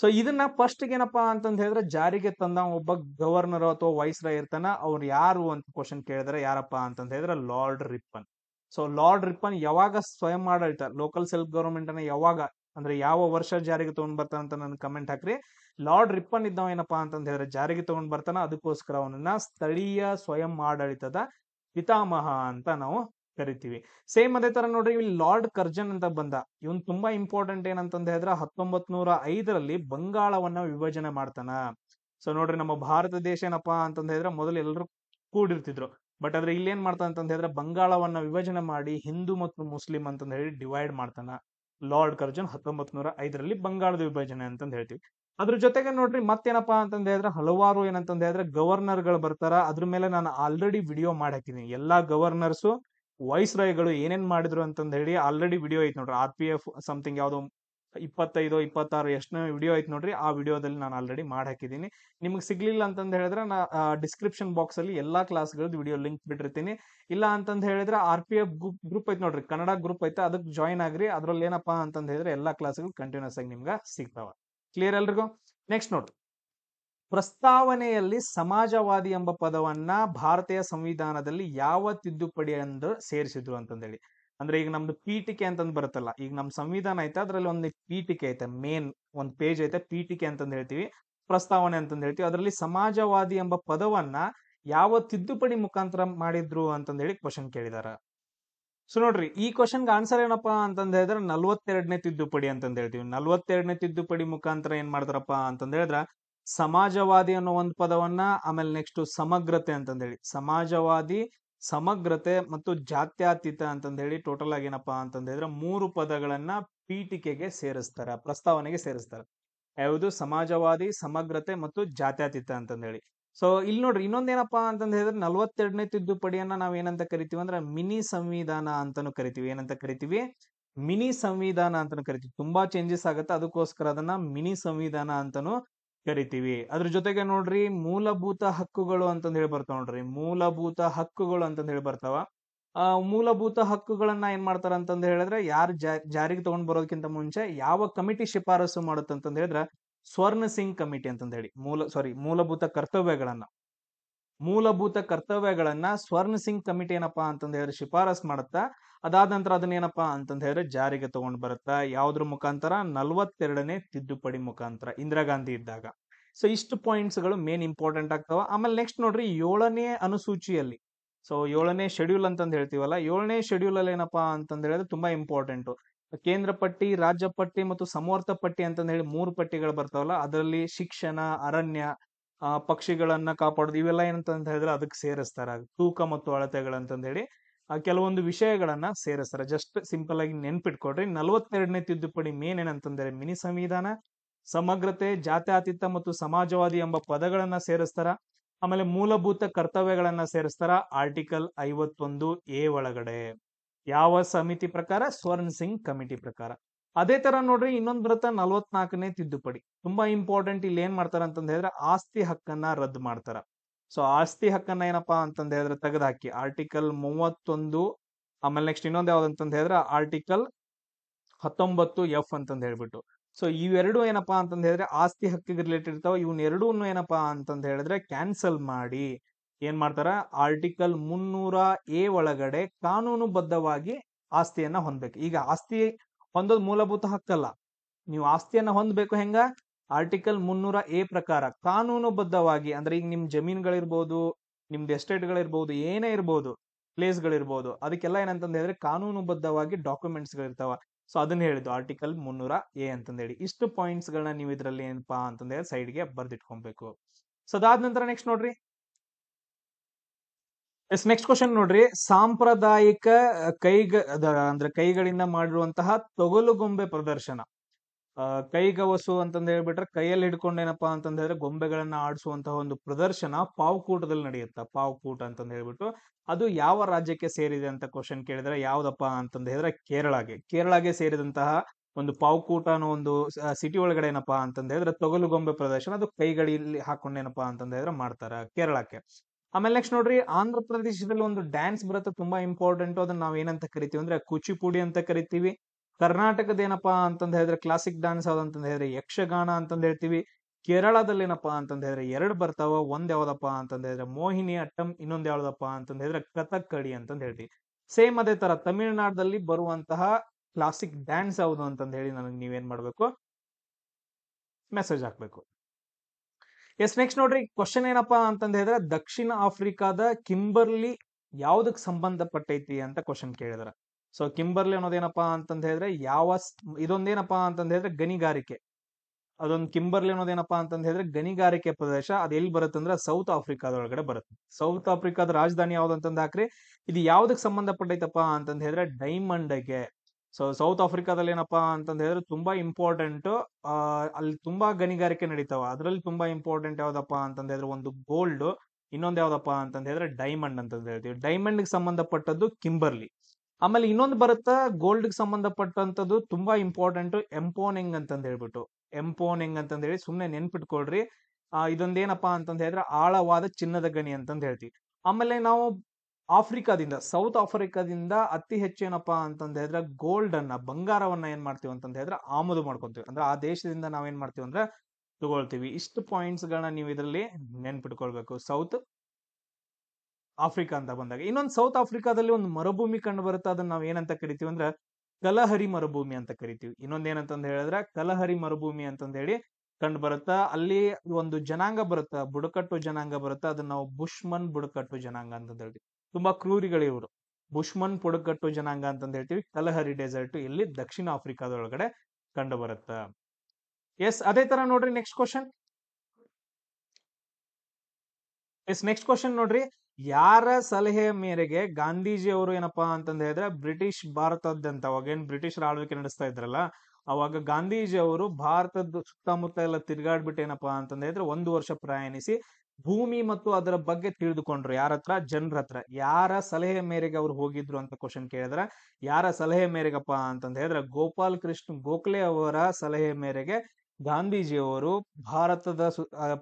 ಸೊ ಇದನ್ನ ಫಸ್ಟ್ ಏನಪ್ಪಾ ಅಂತಂದ್ ಹೇಳಿದ್ರೆ ಜಾರಿಗೆ ತಂದ ಒಬ್ಬ ಗವರ್ನರ್ ಅಥವಾ ರಾಯ್ ಇರ್ತಾನ ಅವ್ರು ಯಾರು ಅಂತ ಕ್ವಶನ್ ಕೇಳಿದ್ರೆ ಯಾರಪ್ಪ ಅಂತಂದ್ ಹೇಳಿದ್ರೆ Lord Ripon so Lord Ripon ಯಾವಾಗ ಸ್ವಯಂ ಆಡಳಿತ ಲೋಕಲ್ ಸೆಲ್ಫ್ ಗವರ್ಮೆಂಟ್ ಅನ್ನ ಯಾವಾಗ ಅಂದ್ರೆ ಯಾವ ವರ್ಷ ಜಾರಿಗೆ ತಗೊಂಡ್ ಬರ್ತಾನ ಅಂತ ನನ್ ಕಮೆಂಟ್ ಹಾಕ್ರಿ ಲಾರ್ಡ್ ರಿಪ್ಪನ್ ಇದ್ದಾವ ಏನಪ್ಪಾ ಅಂತಂದ್ ಹೇಳಿದ್ರೆ ಜಾರಿಗೆ ತಗೊಂಡ್ ಬರ್ತಾನ ಅದಕ್ಕೋಸ್ಕರ ಅವನನ್ನ ಸ್ಥಳೀಯ ಸ್ವಯಂ ಆಡಳಿತದ ಪಿತಾಮಹ ಅಂತ ನಾವು ಕರಿತೀವಿ ಸೇಮ್ ಅದೇ ತರ ನೋಡ್ರಿ ಇಲ್ಲಿ ಲಾರ್ಡ್ ಕರ್ಜನ್ ಅಂತ ಬಂದ ಇವನ್ ತುಂಬಾ ಇಂಪಾರ್ಟೆಂಟ್ ಏನಂತಂದ ಹೇಳಿದ್ರೆ ಹತ್ತೊಂಬತ್ ನೂರ ಐದರಲ್ಲಿ ಬಂಗಾಳವನ್ನ ವಿಭಜನೆ ಮಾಡ್ತಾನ ಸೊ ನೋಡ್ರಿ ನಮ್ಮ ಭಾರತ ದೇಶ ಏನಪ್ಪಾ ಅಂತಂದ ಹೇಳಿದ್ರೆ ಮೊದಲು ಎಲ್ಲರೂ ಕೂಡಿರ್ತಿದ್ರು ಬಟ್ ಆದ್ರೆ ಇಲ್ಲಿ ಏನ್ ಮಾಡ್ತಾನ ಅಂತ ಹೇಳಿದ್ರೆ ಬಂಗಾಳವನ್ನ ವಿಭಜನೆ ಮಾಡಿ ಹಿಂದೂ ಮತ್ತು ಮುಸ್ಲಿಂ ಅಂತಂದ ಹೇಳಿ ಡಿವೈಡ್ ಮಾಡ್ತಾನ ಲಾರ್ಡ್ ಕರ್ಜನ್ ಹತ್ತೊಂಬತ್ ನೂರ ಐದರಲ್ಲಿ ಬಂಗಾಳದ ವಿಭಜನೆ ಅಂತಂದ ಹೇಳ್ತೀವಿ ಅದ್ರ ಜೊತೆಗೆ ನೋಡ್ರಿ ಮತ್ತೇನಪ್ಪಾ ಅಂತಂದ ಹೇಳಿದ್ರೆ ಹಲವಾರು ಏನಂತಂದ ಹೇಳಿದ್ರೆ ಗವರ್ನರ್ ಗಳು ಬರ್ತಾರ ಅದ್ರ ಮೇಲೆ ನಾನು ಆಲ್ರೆಡಿ ವಿಡಿಯೋ ಮಾಡಿ ಎಲ್ಲಾ ಗವರ್ನರ್ಸು ವಾಯ್ಸ್ ರಾಯ್ಗಳು ಏನೇನ್ ಮಾಡಿದ್ರು ಅಂತಂದ ಹೇಳಿ ಆಲ್ರೆಡಿ ವಿಡಿಯೋ ಐತ್ ನೋಡ್ರಿ ಆರ್ ಪಿ ಎಫ್ ಸಮಥಿಂಗ್ ಯಾವ್ದೋ ಇಪ್ಪತ್ತೈದು ಇಪ್ಪತ್ತಾರು ಎಷ್ಟನೇ ವಿಡಿಯೋ ಐತ್ ನೋಡ್ರಿ ಆ ವಿಡಿಯೋದಲ್ಲಿ ನಾನು ಆಲ್ರೆಡಿ ಮಾಡಿ ಹಾಕಿದ್ದೀನಿ ನಿಮ್ಗೆ ಸಿಗ್ಲಿಲ್ಲ ಅಂತಂದ ಹೇಳಿದ್ರೆ ನಾ ಡಿಸ್ಕ್ರಿಪ್ಷನ್ ಬಾಕ್ಸ್ ಅಲ್ಲಿ ಎಲ್ಲಾ ಕ್ಲಾಸ್ಗಳದ್ದು ವಿಡಿಯೋ ಲಿಂಕ್ ಬಿಟ್ಟಿರ್ತೀನಿ ಇಲ್ಲ ಅಂತಂದು ಹೇಳಿದ್ರೆ R P F group group ಐತ್ ನೋಡ್ರಿ ಕನ್ನಡ ಗ್ರೂಪ್ ಐತೆ ಅದಕ್ಕೆ ಜಾಯಿನ್ ಆಗ್ರಿ ಅದ್ರಲ್ಲಿ ಏನಪ್ಪಾ ಅಂತಂದು ಹೇಳಿದ್ರೆ ಎಲ್ಲಾ ಕ್ಲಾಸ್ಗಳು ಕಂಟಿನ್ಯೂಸ್ ಆಗಿ ನಿಮ್ಗೆ ಸಿಗ್ತಾವ ಕ್ಲಿಯರ್ ಎಲ್ರಿಗೂ ನೆಕ್ಸ್ಟ್ ನೋಡ್ರಿ ಪ್ರಸ್ತಾವನೆಯಲ್ಲಿ ಸಮಾಜವಾದಿ ಎಂಬ ಪದವನ್ನ ಭಾರತೀಯ ಸಂವಿಧಾನದಲ್ಲಿ ಯಾವ ತಿದ್ದುಪಡಿ ಎಂದು ಸೇರಿಸಿದ್ರು ಅಂತಂದೇಳಿ ಅಂದ್ರೆ ಈಗ ನಮ್ದು ಪೀಠಿಕೆ ಅಂತಂದ್ ಬರುತ್ತಲ್ಲ ಈಗ ನಮ್ ಸಂವಿಧಾನ ಐತೆ ಅದ್ರಲ್ಲಿ ಒಂದು ಪೀಠಿಕೆ ಐತೆ ಮೇನ್ ಒಂದ್ ಪೇಜ್ ಐತೆ ಪೀಠಿಕೆ ಅಂತಂದ ಹೇಳ್ತೀವಿ ಪ್ರಸ್ತಾವನೆ ಅಂತಂದ ಹೇಳ್ತೀವಿ ಅದರಲ್ಲಿ ಸಮಾಜವಾದಿ ಎಂಬ ಪದವನ್ನ ಯಾವ ತಿದ್ದುಪಡಿ ಮುಖಾಂತರ ಮಾಡಿದ್ರು ಅಂತಂದೇಳಿ ಹೇಳಿ ಕ್ವಶನ್ ಕೇಳಿದಾರ ಸೊ ನೋಡ್ರಿ ಈ ಕ್ವಶನ್ಗೆ ಆನ್ಸರ್ ಏನಪ್ಪಾ ಅಂತಂದ್ರೆ ಹೇಳಿದ್ರೆ ನಲ್ವತ್ತೆರಡನೇ ತಿದ್ದುಪಡಿ ಅಂತಂದ ಹೇಳ್ತೀವಿ ನಲ್ವತ್ತೆರಡನೇ ತಿದ್ದುಪಡಿ ಮುಖಾಂತರ ಏನ್ ಮಾಡ್ತಾರಪ್ಪ ಅಂತಂದ ಸಮಾಜವಾದಿ ಅನ್ನೋ ಒಂದು ಪದವನ್ನ ಆಮೇಲೆ ನೆಕ್ಸ್ಟ್ ಸಮಗ್ರತೆ ಅಂತಂದೇಳಿ ಸಮಾಜವಾದಿ ಸಮಗ್ರತೆ ಮತ್ತು ಜಾತ್ಯಾತೀತ ಅಂತಂದೇಳಿ ಟೋಟಲ್ ಆಗಿ ಏನಪ್ಪಾ ಅಂತಂದ್ರೆ ಮೂರು ಪದಗಳನ್ನ ಪೀಠಿಕೆಗೆ ಸೇರಿಸ್ತಾರೆ ಪ್ರಸ್ತಾವನೆಗೆ ಸೇರಿಸ್ತಾರೆ ಯಾವುದು ಸಮಾಜವಾದಿ ಸಮಗ್ರತೆ ಮತ್ತು ಜಾತ್ಯಾತೀತ ಅಂತಂದೇಳಿ ಸೊ ಇಲ್ಲಿ ನೋಡ್ರಿ ಇನ್ನೊಂದೇನಪ್ಪಾ ಅಂತಂದ ಹೇಳಿದ್ರೆ ನಲ್ವತ್ತೆರಡನೇ ತಿದ್ದುಪಡಿಯನ್ನ ನಾವ್ ಏನಂತ ಕರಿತೀವಿ ಅಂದ್ರೆ ಮಿನಿ ಸಂವಿಧಾನ ಅಂತಾನು ಕರಿತೀವಿ ಏನಂತ ಕರಿತೀವಿ ಮಿನಿ ಸಂವಿಧಾನ ಅಂತಾನು ಕರಿತೀವಿ ತುಂಬಾ ಚೇಂಜಸ್ ಆಗುತ್ತೆ ಅದಕ್ಕೋಸ್ಕರ ಅದನ್ನ ಮಿನಿ ಸಂವಿಧಾನ ಅಂತಾನು ಕರಿತೀವಿ ಅದ್ರ ಜೊತೆಗೆ ನೋಡ್ರಿ ಮೂಲಭೂತ ಹಕ್ಕುಗಳು ಅಂತಂದ ಹೇಳಿ ಬರ್ತಾವ ನೋಡ್ರಿ ಮೂಲಭೂತ ಹಕ್ಕುಗಳು ಅಂತಂದ ಹೇಳಿ ಬರ್ತಾವ ಆ ಮೂಲಭೂತ ಹಕ್ಕುಗಳನ್ನ ಏನ್ ಮಾಡ್ತಾರ ಅಂತಂದ ಹೇಳಿದ್ರೆ ಯಾರು ಜಾರಿಗೆ ತಗೊಂಡ್ ಬರೋದಕ್ಕಿಂತ ಮುಂಚೆ ಯಾವ ಕಮಿಟಿ ಶಿಫಾರಸು ಮಾಡುತ್ತಂತಂದ್ ಹೇಳಿದ್ರೆ ಸ್ವರ್ಣ ಸಿಂಗ್ ಕಮಿಟಿ ಅಂತಂದ ಹೇಳಿ ಮೂಲ ಸಾರಿ ಮೂಲಭೂತ ಕರ್ತವ್ಯಗಳನ್ನ ಮೂಲಭೂತ ಕರ್ತವ್ಯಗಳನ್ನ ಸ್ವರ್ಣ ಸಿಂಗ್ ಕಮಿಟಿ ಏನಪ್ಪಾ ಅಂತಂದ ಹೇಳಿದ್ರೆ ಶಿಫಾರಸ್ ಮಾಡುತ್ತಾ ಅದಾದ ನಂತರ ಅದನ್ನೇನಪ್ಪಾ ಅಂತಂದ ಹೇಳಿದ್ರೆ ಜಾರಿಗೆ ತಗೊಂಡ್ ಬರುತ್ತಾ ಯಾವುದ್ರ ಮುಖಾಂತರ ನಲವತ್ತೆರಡನೇ ತಿದ್ದುಪಡಿ ಮುಖಾಂತರ ಇಂದಿರಾ ಗಾಂಧಿ ಇದ್ದಾಗ ಸೊ ಇಷ್ಟು ಗಳು ಮೇನ್ ಇಂಪಾರ್ಟೆಂಟ್ ಆಗ್ತಾವ ಆಮೇಲೆ ನೆಕ್ಸ್ಟ್ ನೋಡ್ರಿ ಏಳನೇ ಅನುಸೂಚಿಯಲ್ಲಿ ಸೊ ಏಳನೇ ಶೆಡ್ಯೂಲ್ ಅಂತ ಹೇಳ್ತೀವಲ್ಲ ಏಳನೇ ಶೆಡ್ಯೂಲ್ ಅಲ್ಲಿ ಏನಪ್ಪಾ ಅಂತಂದ ಹೇಳಿದ್ರೆ ತುಂಬಾ ಇಂಪಾರ್ಟೆಂಟ್ ಕೇಂದ್ರ ಪಟ್ಟಿ ರಾಜ್ಯ ಪಟ್ಟಿ ಮತ್ತು ಸಮರ್ಥ ಪಟ್ಟಿ ಅಂತಂದ ಹೇಳಿ ಮೂರು ಪಟ್ಟಿಗಳು ಬರ್ತಾವಲ್ಲ ಅದರಲ್ಲಿ ಶಿಕ್ಷಣ ಅರಣ್ಯ ಪಕ್ಷಿಗಳನ್ನ ಕಾಪಾಡೋದು ಇವೆಲ್ಲ ಏನಂತ ಹೇಳಿದ್ರೆ ಅದಕ್ಕೆ ಸೇರಿಸ್ತಾರ ತೂಕ ಮತ್ತು ಅಳತೆಗಳಂತಂದ ಹೇಳಿ ಕೆಲವೊಂದು ವಿಷಯಗಳನ್ನ ಸೇರಿಸ್ತಾರೆ ಜಸ್ಟ್ ಸಿಂಪಲ್ ಆಗಿ ನೆನ್ಪಿಟ್ಕೊಡ್ರಿ ನಲವತ್ತೆರಡನೇ ತಿದ್ದುಪಡಿ ಮೇನ್ ಏನಂತಂದ್ರೆ ಮಿನಿ ಸಂವಿಧಾನ ಸಮಗ್ರತೆ ಜಾತ್ಯಾತೀತ ಮತ್ತು ಸಮಾಜವಾದಿ ಎಂಬ ಪದಗಳನ್ನ ಸೇರಿಸ್ತಾರ ಆಮೇಲೆ ಮೂಲಭೂತ ಕರ್ತವ್ಯಗಳನ್ನ ಸೇರಿಸ್ತಾರ ಆರ್ಟಿಕಲ್ ಐವತ್ತೊಂದು ಎ ಒಳಗಡೆ ಯಾವ ಸಮಿತಿ ಪ್ರಕಾರ ಸ್ವರ್ಣ ಸಿಂಗ್ ಕಮಿಟಿ ಪ್ರಕಾರ ಅದೇ ತರ ನೋಡ್ರಿ ಇನ್ನೊಂದು ವೃತ್ತ ನಲ್ವತ್ನಾಲ್ಕನೇ ತಿದ್ದುಪಡಿ ತುಂಬಾ ಇಂಪಾರ್ಟೆಂಟ್ ಇಲ್ಲಿ ಏನ್ ಮಾಡ್ತಾರ ಅಂತಂದ್ರೆ ಆಸ್ತಿ ಹಕ್ಕನ್ನ ರದ್ದು ಮಾಡ್ತಾರ ಸೊ ಆಸ್ತಿ ಹಕ್ಕನ್ನ ಏನಪ್ಪಾ ಅಂತಂದ್ರೆ ಹೇಳಿದ್ರೆ ತೆಗೆದುಹಾಕಿ ಆರ್ಟಿಕಲ್ ಮೂವತ್ತೊಂದು ಆಮೇಲೆ ನೆಕ್ಸ್ಟ್ ಇನ್ನೊಂದು ಯಾವ್ದಂತ ಹೇಳಿದ್ರೆ ಆರ್ಟಿಕಲ್ ಹತ್ತೊಂಬತ್ತು ಎಫ್ ಅಂತಂದ ಹೇಳ್ಬಿಟ್ಟು ಸೊ ಇವೆರಡು ಏನಪ್ಪಾ ಅಂತಂದ್ರೆ ಹೇಳಿದ್ರೆ ಆಸ್ತಿ ಹಕ್ಕಿಗೆ ರಿಲೇಟೆಡ್ ಇರ್ತಾವ ಎರಡೂನು ಏನಪ್ಪಾ ಅಂತಂದ ಹೇಳಿದ್ರೆ ಕ್ಯಾನ್ಸಲ್ ಮಾಡಿ ಏನ್ ಮಾಡ್ತಾರ ಆರ್ಟಿಕಲ್ ಮುನ್ನೂರ ಎ ಒಳಗಡೆ ಕಾನೂನುಬದ್ಧವಾಗಿ ಆಸ್ತಿಯನ್ನ ಹೊಂದ್ಬೇಕು ಈಗ ಆಸ್ತಿ ಹೊಂದೋದು ಮೂಲಭೂತ ಹಕ್ಕಲ್ಲ ನೀವು ಆಸ್ತಿಯನ್ನ ಹೊಂದ್ಬೇಕು ಹೆಂಗ ಆರ್ಟಿಕಲ್ ಮುನ್ನೂರ ಎ ಪ್ರಕಾರ ಕಾನೂನುಬದ್ಧವಾಗಿ ಅಂದ್ರೆ ಈಗ ನಿಮ್ ಜಮೀನುಗಳಿರ್ಬೋದು ನಿಮ್ದು ಎಸ್ಟೇಟ್ಗಳಿರ್ಬೋದು ಏನೇ ಇರ್ಬೋದು ಪ್ಲೇಸ್ಗಳಿರ್ಬೋದು ಅದಕ್ಕೆಲ್ಲ ಏನಂತಂದ ಹೇಳಿದ್ರೆ ಡಾಕ್ಯುಮೆಂಟ್ಸ್ ಗಳಿರ್ತಾವ ಸೊ ಅದನ್ನ ಹೇಳಿದ್ದು ಆರ್ಟಿಕಲ್ ಮುನ್ನೂರ ಎ ಅಂತಂದೇಳಿ ಇಷ್ಟು ಪಾಯಿಂಟ್ಸ್ ಪಾಯಿಂಟ್ಸ್ಗಳನ್ನ ನೀವು ಇದರಲ್ಲಿ ಏನಪ್ಪಾ ಸೈಡ್ ಸೈಡ್ಗೆ ಬರ್ದಿಟ್ಕೊಬೇಕು ಸೊ ಅದಾದ ನಂತರ ನೆಕ್ಸ್ಟ್ ನೋಡ್ರಿ ಎಸ್ ನೆಕ್ಸ್ಟ್ ಕ್ವಶನ್ ನೋಡ್ರಿ ಸಾಂಪ್ರದಾಯಿಕ ಕೈಗ ಅಂದ್ರೆ ಕೈಗಳಿಂದ ಮಾಡಿರುವಂತಹ ತೊಗಲುಗೊಂಬೆ ಪ್ರದರ್ಶನ ಕೈಗವಸು ಅಂತಂದ ಹೇಳ್ಬಿಟ್ರೆ ಕೈಯಲ್ಲಿ ಹಿಡ್ಕೊಂಡೇನಪ್ಪಾ ಏನಪ್ಪಾ ಗೊಂಬೆಗಳನ್ನ ಆಡಿಸುವಂತಹ ಒಂದು ಪ್ರದರ್ಶನ ಪಾವ್ಕೂಟದಲ್ಲಿ ನಡೆಯುತ್ತ ಪಾವ್ಕೂಟ ಅಂತಂದ ಹೇಳ್ಬಿಟ್ಟು ಅದು ಯಾವ ರಾಜ್ಯಕ್ಕೆ ಸೇರಿದೆ ಅಂತ ಕ್ವಶನ್ ಕೇಳಿದ್ರೆ ಯಾವ್ದಪ್ಪ ಅಂತಂದ ಹೇಳಿದ್ರೆ ಕೇರಳಗೆ ಕೇರಳಗೆ ಸೇರಿದಂತಹ ಒಂದು ಪಾವ್ಕೂಟ ಅನ್ನೋ ಒಂದು ಸಿಟಿ ಒಳಗಡೆ ಏನಪ್ಪಾ ಅಂತಂದ್ರೆ ಹೇಳಿದ್ರೆ ತೊಗಲು ಗೊಂಬೆ ಪ್ರದರ್ಶನ ಅದು ಕೈಗಳಲ್ಲಿ ಹಾಕೊಂಡೇನಪ್ಪಾ ಅಂತಂದ ಹೇಳಿದ್ರೆ ಮಾಡ್ತಾರ ಕೇರಳಕ್ಕೆ ಆಮೇಲೆ ನೆಕ್ಸ್ಟ್ ನೋಡ್ರಿ ಆಂಧ್ರ ಪ್ರದೇಶದಲ್ಲಿ ಒಂದು ಡ್ಯಾನ್ಸ್ ಬರುತ್ತೆ ತುಂಬಾ ಇಂಪಾರ್ಟೆಂಟ್ ಅದನ್ನ ನಾವ್ ಏನಂತ ಕರಿತೀವಿ ಅಂದ್ರೆ ಕುಚಿಪುಡಿ ಅಂತ ಕರಿತೀವಿ ಕರ್ನಾಟಕದೇನಪ್ಪಾ ಅಂತಂದು ಹೇಳಿದ್ರೆ ಕ್ಲಾಸಿಕ್ ಡ್ಯಾನ್ಸ್ ಯಾವ್ದಂತಂದು ಹೇಳಿದ್ರೆ ಯಕ್ಷಗಾನ ಅಂತಂದು ಹೇಳ್ತೀವಿ ಏನಪ್ಪಾ ಅಂತಂದು ಹೇಳಿದ್ರೆ ಎರಡು ಬರ್ತಾವ ಒಂದ್ ಯಾವ್ದಪ್ಪ ಅಂತಂದು ಹೇಳಿದ್ರೆ ಮೋಹಿನಿ ಅಟ್ಟಂ ಇನ್ನೊಂದ್ ಯಾವ್ದಪ್ಪ ಅಂತಂದು ಹೇಳಿದ್ರೆ ಕಡಿ ಅಂತಂದು ಹೇಳ್ತೀವಿ ಸೇಮ್ ಅದೇ ತರ ತಮಿಳುನಾಡದಲ್ಲಿ ಬರುವಂತಹ ಕ್ಲಾಸಿಕ್ ಡ್ಯಾನ್ಸ್ ಯಾವುದು ಅಂತಂದು ಹೇಳಿ ನನಗೆ ನೀವೇನ್ ಮಾಡ್ಬೇಕು ಮೆಸೇಜ್ ಹಾಕ್ಬೇಕು ಎಸ್ ನೆಕ್ಸ್ಟ್ ನೋಡ್ರಿ ಕ್ವಶನ್ ಏನಪ್ಪಾ ಅಂತಂದು ಹೇಳಿದ್ರೆ ದಕ್ಷಿಣ ಆಫ್ರಿಕಾದ ಕಿಂಬರ್ಲಿ ಯಾವ್ದಕ್ ಸಂಬಂಧಪಟ್ಟೈತಿ ಅಂತ ಕ್ವಶನ್ ಕೇಳಿದ್ರ ಸೊ ಕಿಂಬರ್ಲಿ ಅನ್ನೋದೇನಪ್ಪಾ ಅಂತಂದ ಹೇಳಿದ್ರೆ ಯಾವ ಇದೊಂದೇನಪ್ಪಾ ಅಂತಂದ ಹೇಳಿದ್ರೆ ಗಣಿಗಾರಿಕೆ ಅದೊಂದು ಕಿಂಬರ್ಲಿ ಅನ್ನೋದೇನಪ್ಪಾ ಅಂತಂದ ಹೇಳಿದ್ರೆ ಗಣಿಗಾರಿಕೆ ಪ್ರದೇಶ ಅದು ಎಲ್ಲಿ ಬರುತ್ತೆ ಅಂದ್ರೆ ಸೌತ್ ಆಫ್ರಿಕಾದೊಳಗಡೆ ಬರುತ್ತೆ ಸೌತ್ ಆಫ್ರಿಕಾದ ರಾಜಧಾನಿ ಯಾವ್ದಂತಂದ ಹಾಕ್ರಿ ಇದು ಯಾವ್ದಕ್ ಸಂಬಂಧಪಟ್ಟೈತಪ್ಪ ಅಂತಂದ ಹೇಳಿದ್ರೆ ಡೈಮಂಡ್ಗೆ ಸೊ ಸೌತ್ ಆಫ್ರಿಕಾದಲ್ಲಿ ಏನಪ್ಪಾ ಅಂತಂದ ಹೇಳಿದ್ರೆ ತುಂಬಾ ಇಂಪಾರ್ಟೆಂಟ್ ಅಲ್ಲಿ ತುಂಬಾ ಗಣಿಗಾರಿಕೆ ನಡೀತಾವ ಅದರಲ್ಲಿ ತುಂಬಾ ಇಂಪಾರ್ಟೆಂಟ್ ಯಾವ್ದಪ್ಪ ಅಂತಂದ ಹೇಳಿದ್ರೆ ಒಂದು ಗೋಲ್ಡ್ ಇನ್ನೊಂದು ಯಾವ್ದಪ್ಪ ಅಂತಂದ ಹೇಳಿದ್ರೆ ಡೈಮಂಡ್ ಅಂತಂದ ಹೇಳ್ತೀವಿ ಡೈಮಂಡ್ ಸಂಬಂಧಪಟ್ಟದ್ದು ಕಿಂಬರ್ಲಿ ಆಮೇಲೆ ಇನ್ನೊಂದು ಬರುತ್ತಾ ಗೋಲ್ಡ್ಗೆ ಸಂಬಂಧಪಟ್ಟಂಥದ್ದು ತುಂಬಾ ಇಂಪಾರ್ಟೆಂಟ್ ಎಂಪೋನಿಂಗ್ ಅಂತಂದು ಹೇಳ್ಬಿಟ್ಟು ಎಂಪೋನಿಂಗ್ ಅಂತಂದು ಹೇಳಿ ಸುಮ್ಮನೆ ನೆನ್ಪಿಟ್ಕೊಳ್ರಿ ಇದೊಂದೇನಪ್ಪ ಅಂತಂದು ಹೇಳಿದ್ರೆ ಆಳವಾದ ಚಿನ್ನದ ಗಣಿ ಅಂತಂದು ಹೇಳ್ತೀವಿ ಆಮೇಲೆ ನಾವು ಆಫ್ರಿಕಾದಿಂದ ಸೌತ್ ಆಫ್ರಿಕಾದಿಂದ ಅತಿ ಹೆಚ್ಚು ಏನಪ್ಪಾ ಹೇಳಿದ್ರೆ ಗೋಲ್ಡ್ ಅನ್ನ ಬಂಗಾರವನ್ನ ಏನ್ ಮಾಡ್ತೀವಿ ಅಂತಂದ್ರೆ ಹೇಳಿದ್ರೆ ಆಮದು ಮಾಡ್ಕೊಂತೀವಿ ಅಂದ್ರೆ ಆ ದೇಶದಿಂದ ನಾವೇನ್ ಮಾಡ್ತೀವಿ ಅಂದ್ರೆ ತಗೊಳ್ತೀವಿ ಇಷ್ಟು ಪಾಯಿಂಟ್ಸ್ ಗಳನ್ನ ನೀವು ಇದರಲ್ಲಿ ನೆನ್ಪಿಟ್ಕೊಳ್ಬೇಕು ಸೌತ್ ಆಫ್ರಿಕಾ ಅಂತ ಬಂದಾಗ ಇನ್ನೊಂದು ಸೌತ್ ಆಫ್ರಿಕಾದಲ್ಲಿ ಒಂದು ಮರುಭೂಮಿ ಕಂಡು ಬರುತ್ತೆ ಅದನ್ನ ನಾವು ಏನಂತ ಕರಿತೀವಿ ಅಂದ್ರೆ ಕಲಹರಿ ಮರುಭೂಮಿ ಅಂತ ಕರಿತೀವಿ ಇನ್ನೊಂದೇನಂತಂದು ಹೇಳಿದ್ರೆ ಕಲಹರಿ ಮರುಭೂಮಿ ಅಂತಂದು ಹೇಳಿ ಕಂಡು ಬರುತ್ತಾ ಅಲ್ಲಿ ಒಂದು ಜನಾಂಗ ಬರುತ್ತಾ ಬುಡಕಟ್ಟು ಜನಾಂಗ ಬರುತ್ತಾ ಅದನ್ನ ನಾವು ಬುಷ್ಮನ್ ಬುಡಕಟ್ಟು ಜನಾಂಗ ಅಂತ ಹೇಳ್ತೀವಿ ತುಂಬಾ ಕ್ರೂರಿಗಳು ಇವರು ಬುಷ್ಮನ್ ಬುಡಕಟ್ಟು ಜನಾಂಗ ಅಂತಂದು ಹೇಳ್ತೀವಿ ಕಲಹರಿ ಡೆಸರ್ಟ್ ಇಲ್ಲಿ ದಕ್ಷಿಣ ಆಫ್ರಿಕಾದೊಳಗಡೆ ಕಂಡು ಬರುತ್ತ ಎಸ್ ಅದೇ ತರ ನೋಡ್ರಿ next question yes next question ನೋಡ್ರಿ ಯಾರ ಸಲಹೆ ಮೇರೆಗೆ ಗಾಂಧೀಜಿಯವರು ಏನಪ್ಪಾ ಅಂತಂದು ಹೇಳಿದ್ರೆ ಬ್ರಿಟಿಷ್ ಭಾರತದಂತ ಏನ್ ಬ್ರಿಟಿಷರ ಆಳ್ವಿಕೆ ನಡೆಸ್ತಾ ಇದ್ರಲ್ಲ ಅವಾಗ ಗಾಂಧೀಜಿ ಅವರು ಭಾರತದ ಸುತ್ತಮುತ್ತ ಎಲ್ಲ ತಿರ್ಗಾಡ್ಬಿಟ್ಟು ಏನಪ್ಪಾ ಅಂತಂದು ಹೇಳಿದ್ರೆ ಒಂದು ವರ್ಷ ಪ್ರಯಾಣಿಸಿ ಭೂಮಿ ಮತ್ತು ಅದರ ಬಗ್ಗೆ ತಿಳಿದುಕೊಂಡ್ರು ಯಾರ ಹತ್ರ ಜನರ ಹತ್ರ ಯಾರ ಸಲಹೆ ಮೇರೆಗೆ ಅವ್ರು ಹೋಗಿದ್ರು ಅಂತ ಕ್ವಶನ್ ಕೇಳಿದ್ರ ಯಾರ ಸಲಹೆ ಮೇರೆಗಪ್ಪ ಅಂತಂದ್ರೆ ಗೋಪಾಲ್ ಕೃಷ್ಣ ಗೋಖಲೆ ಅವರ ಸಲಹೆ ಮೇರೆಗೆ ಗಾಂಧೀಜಿಯವರು ಭಾರತದ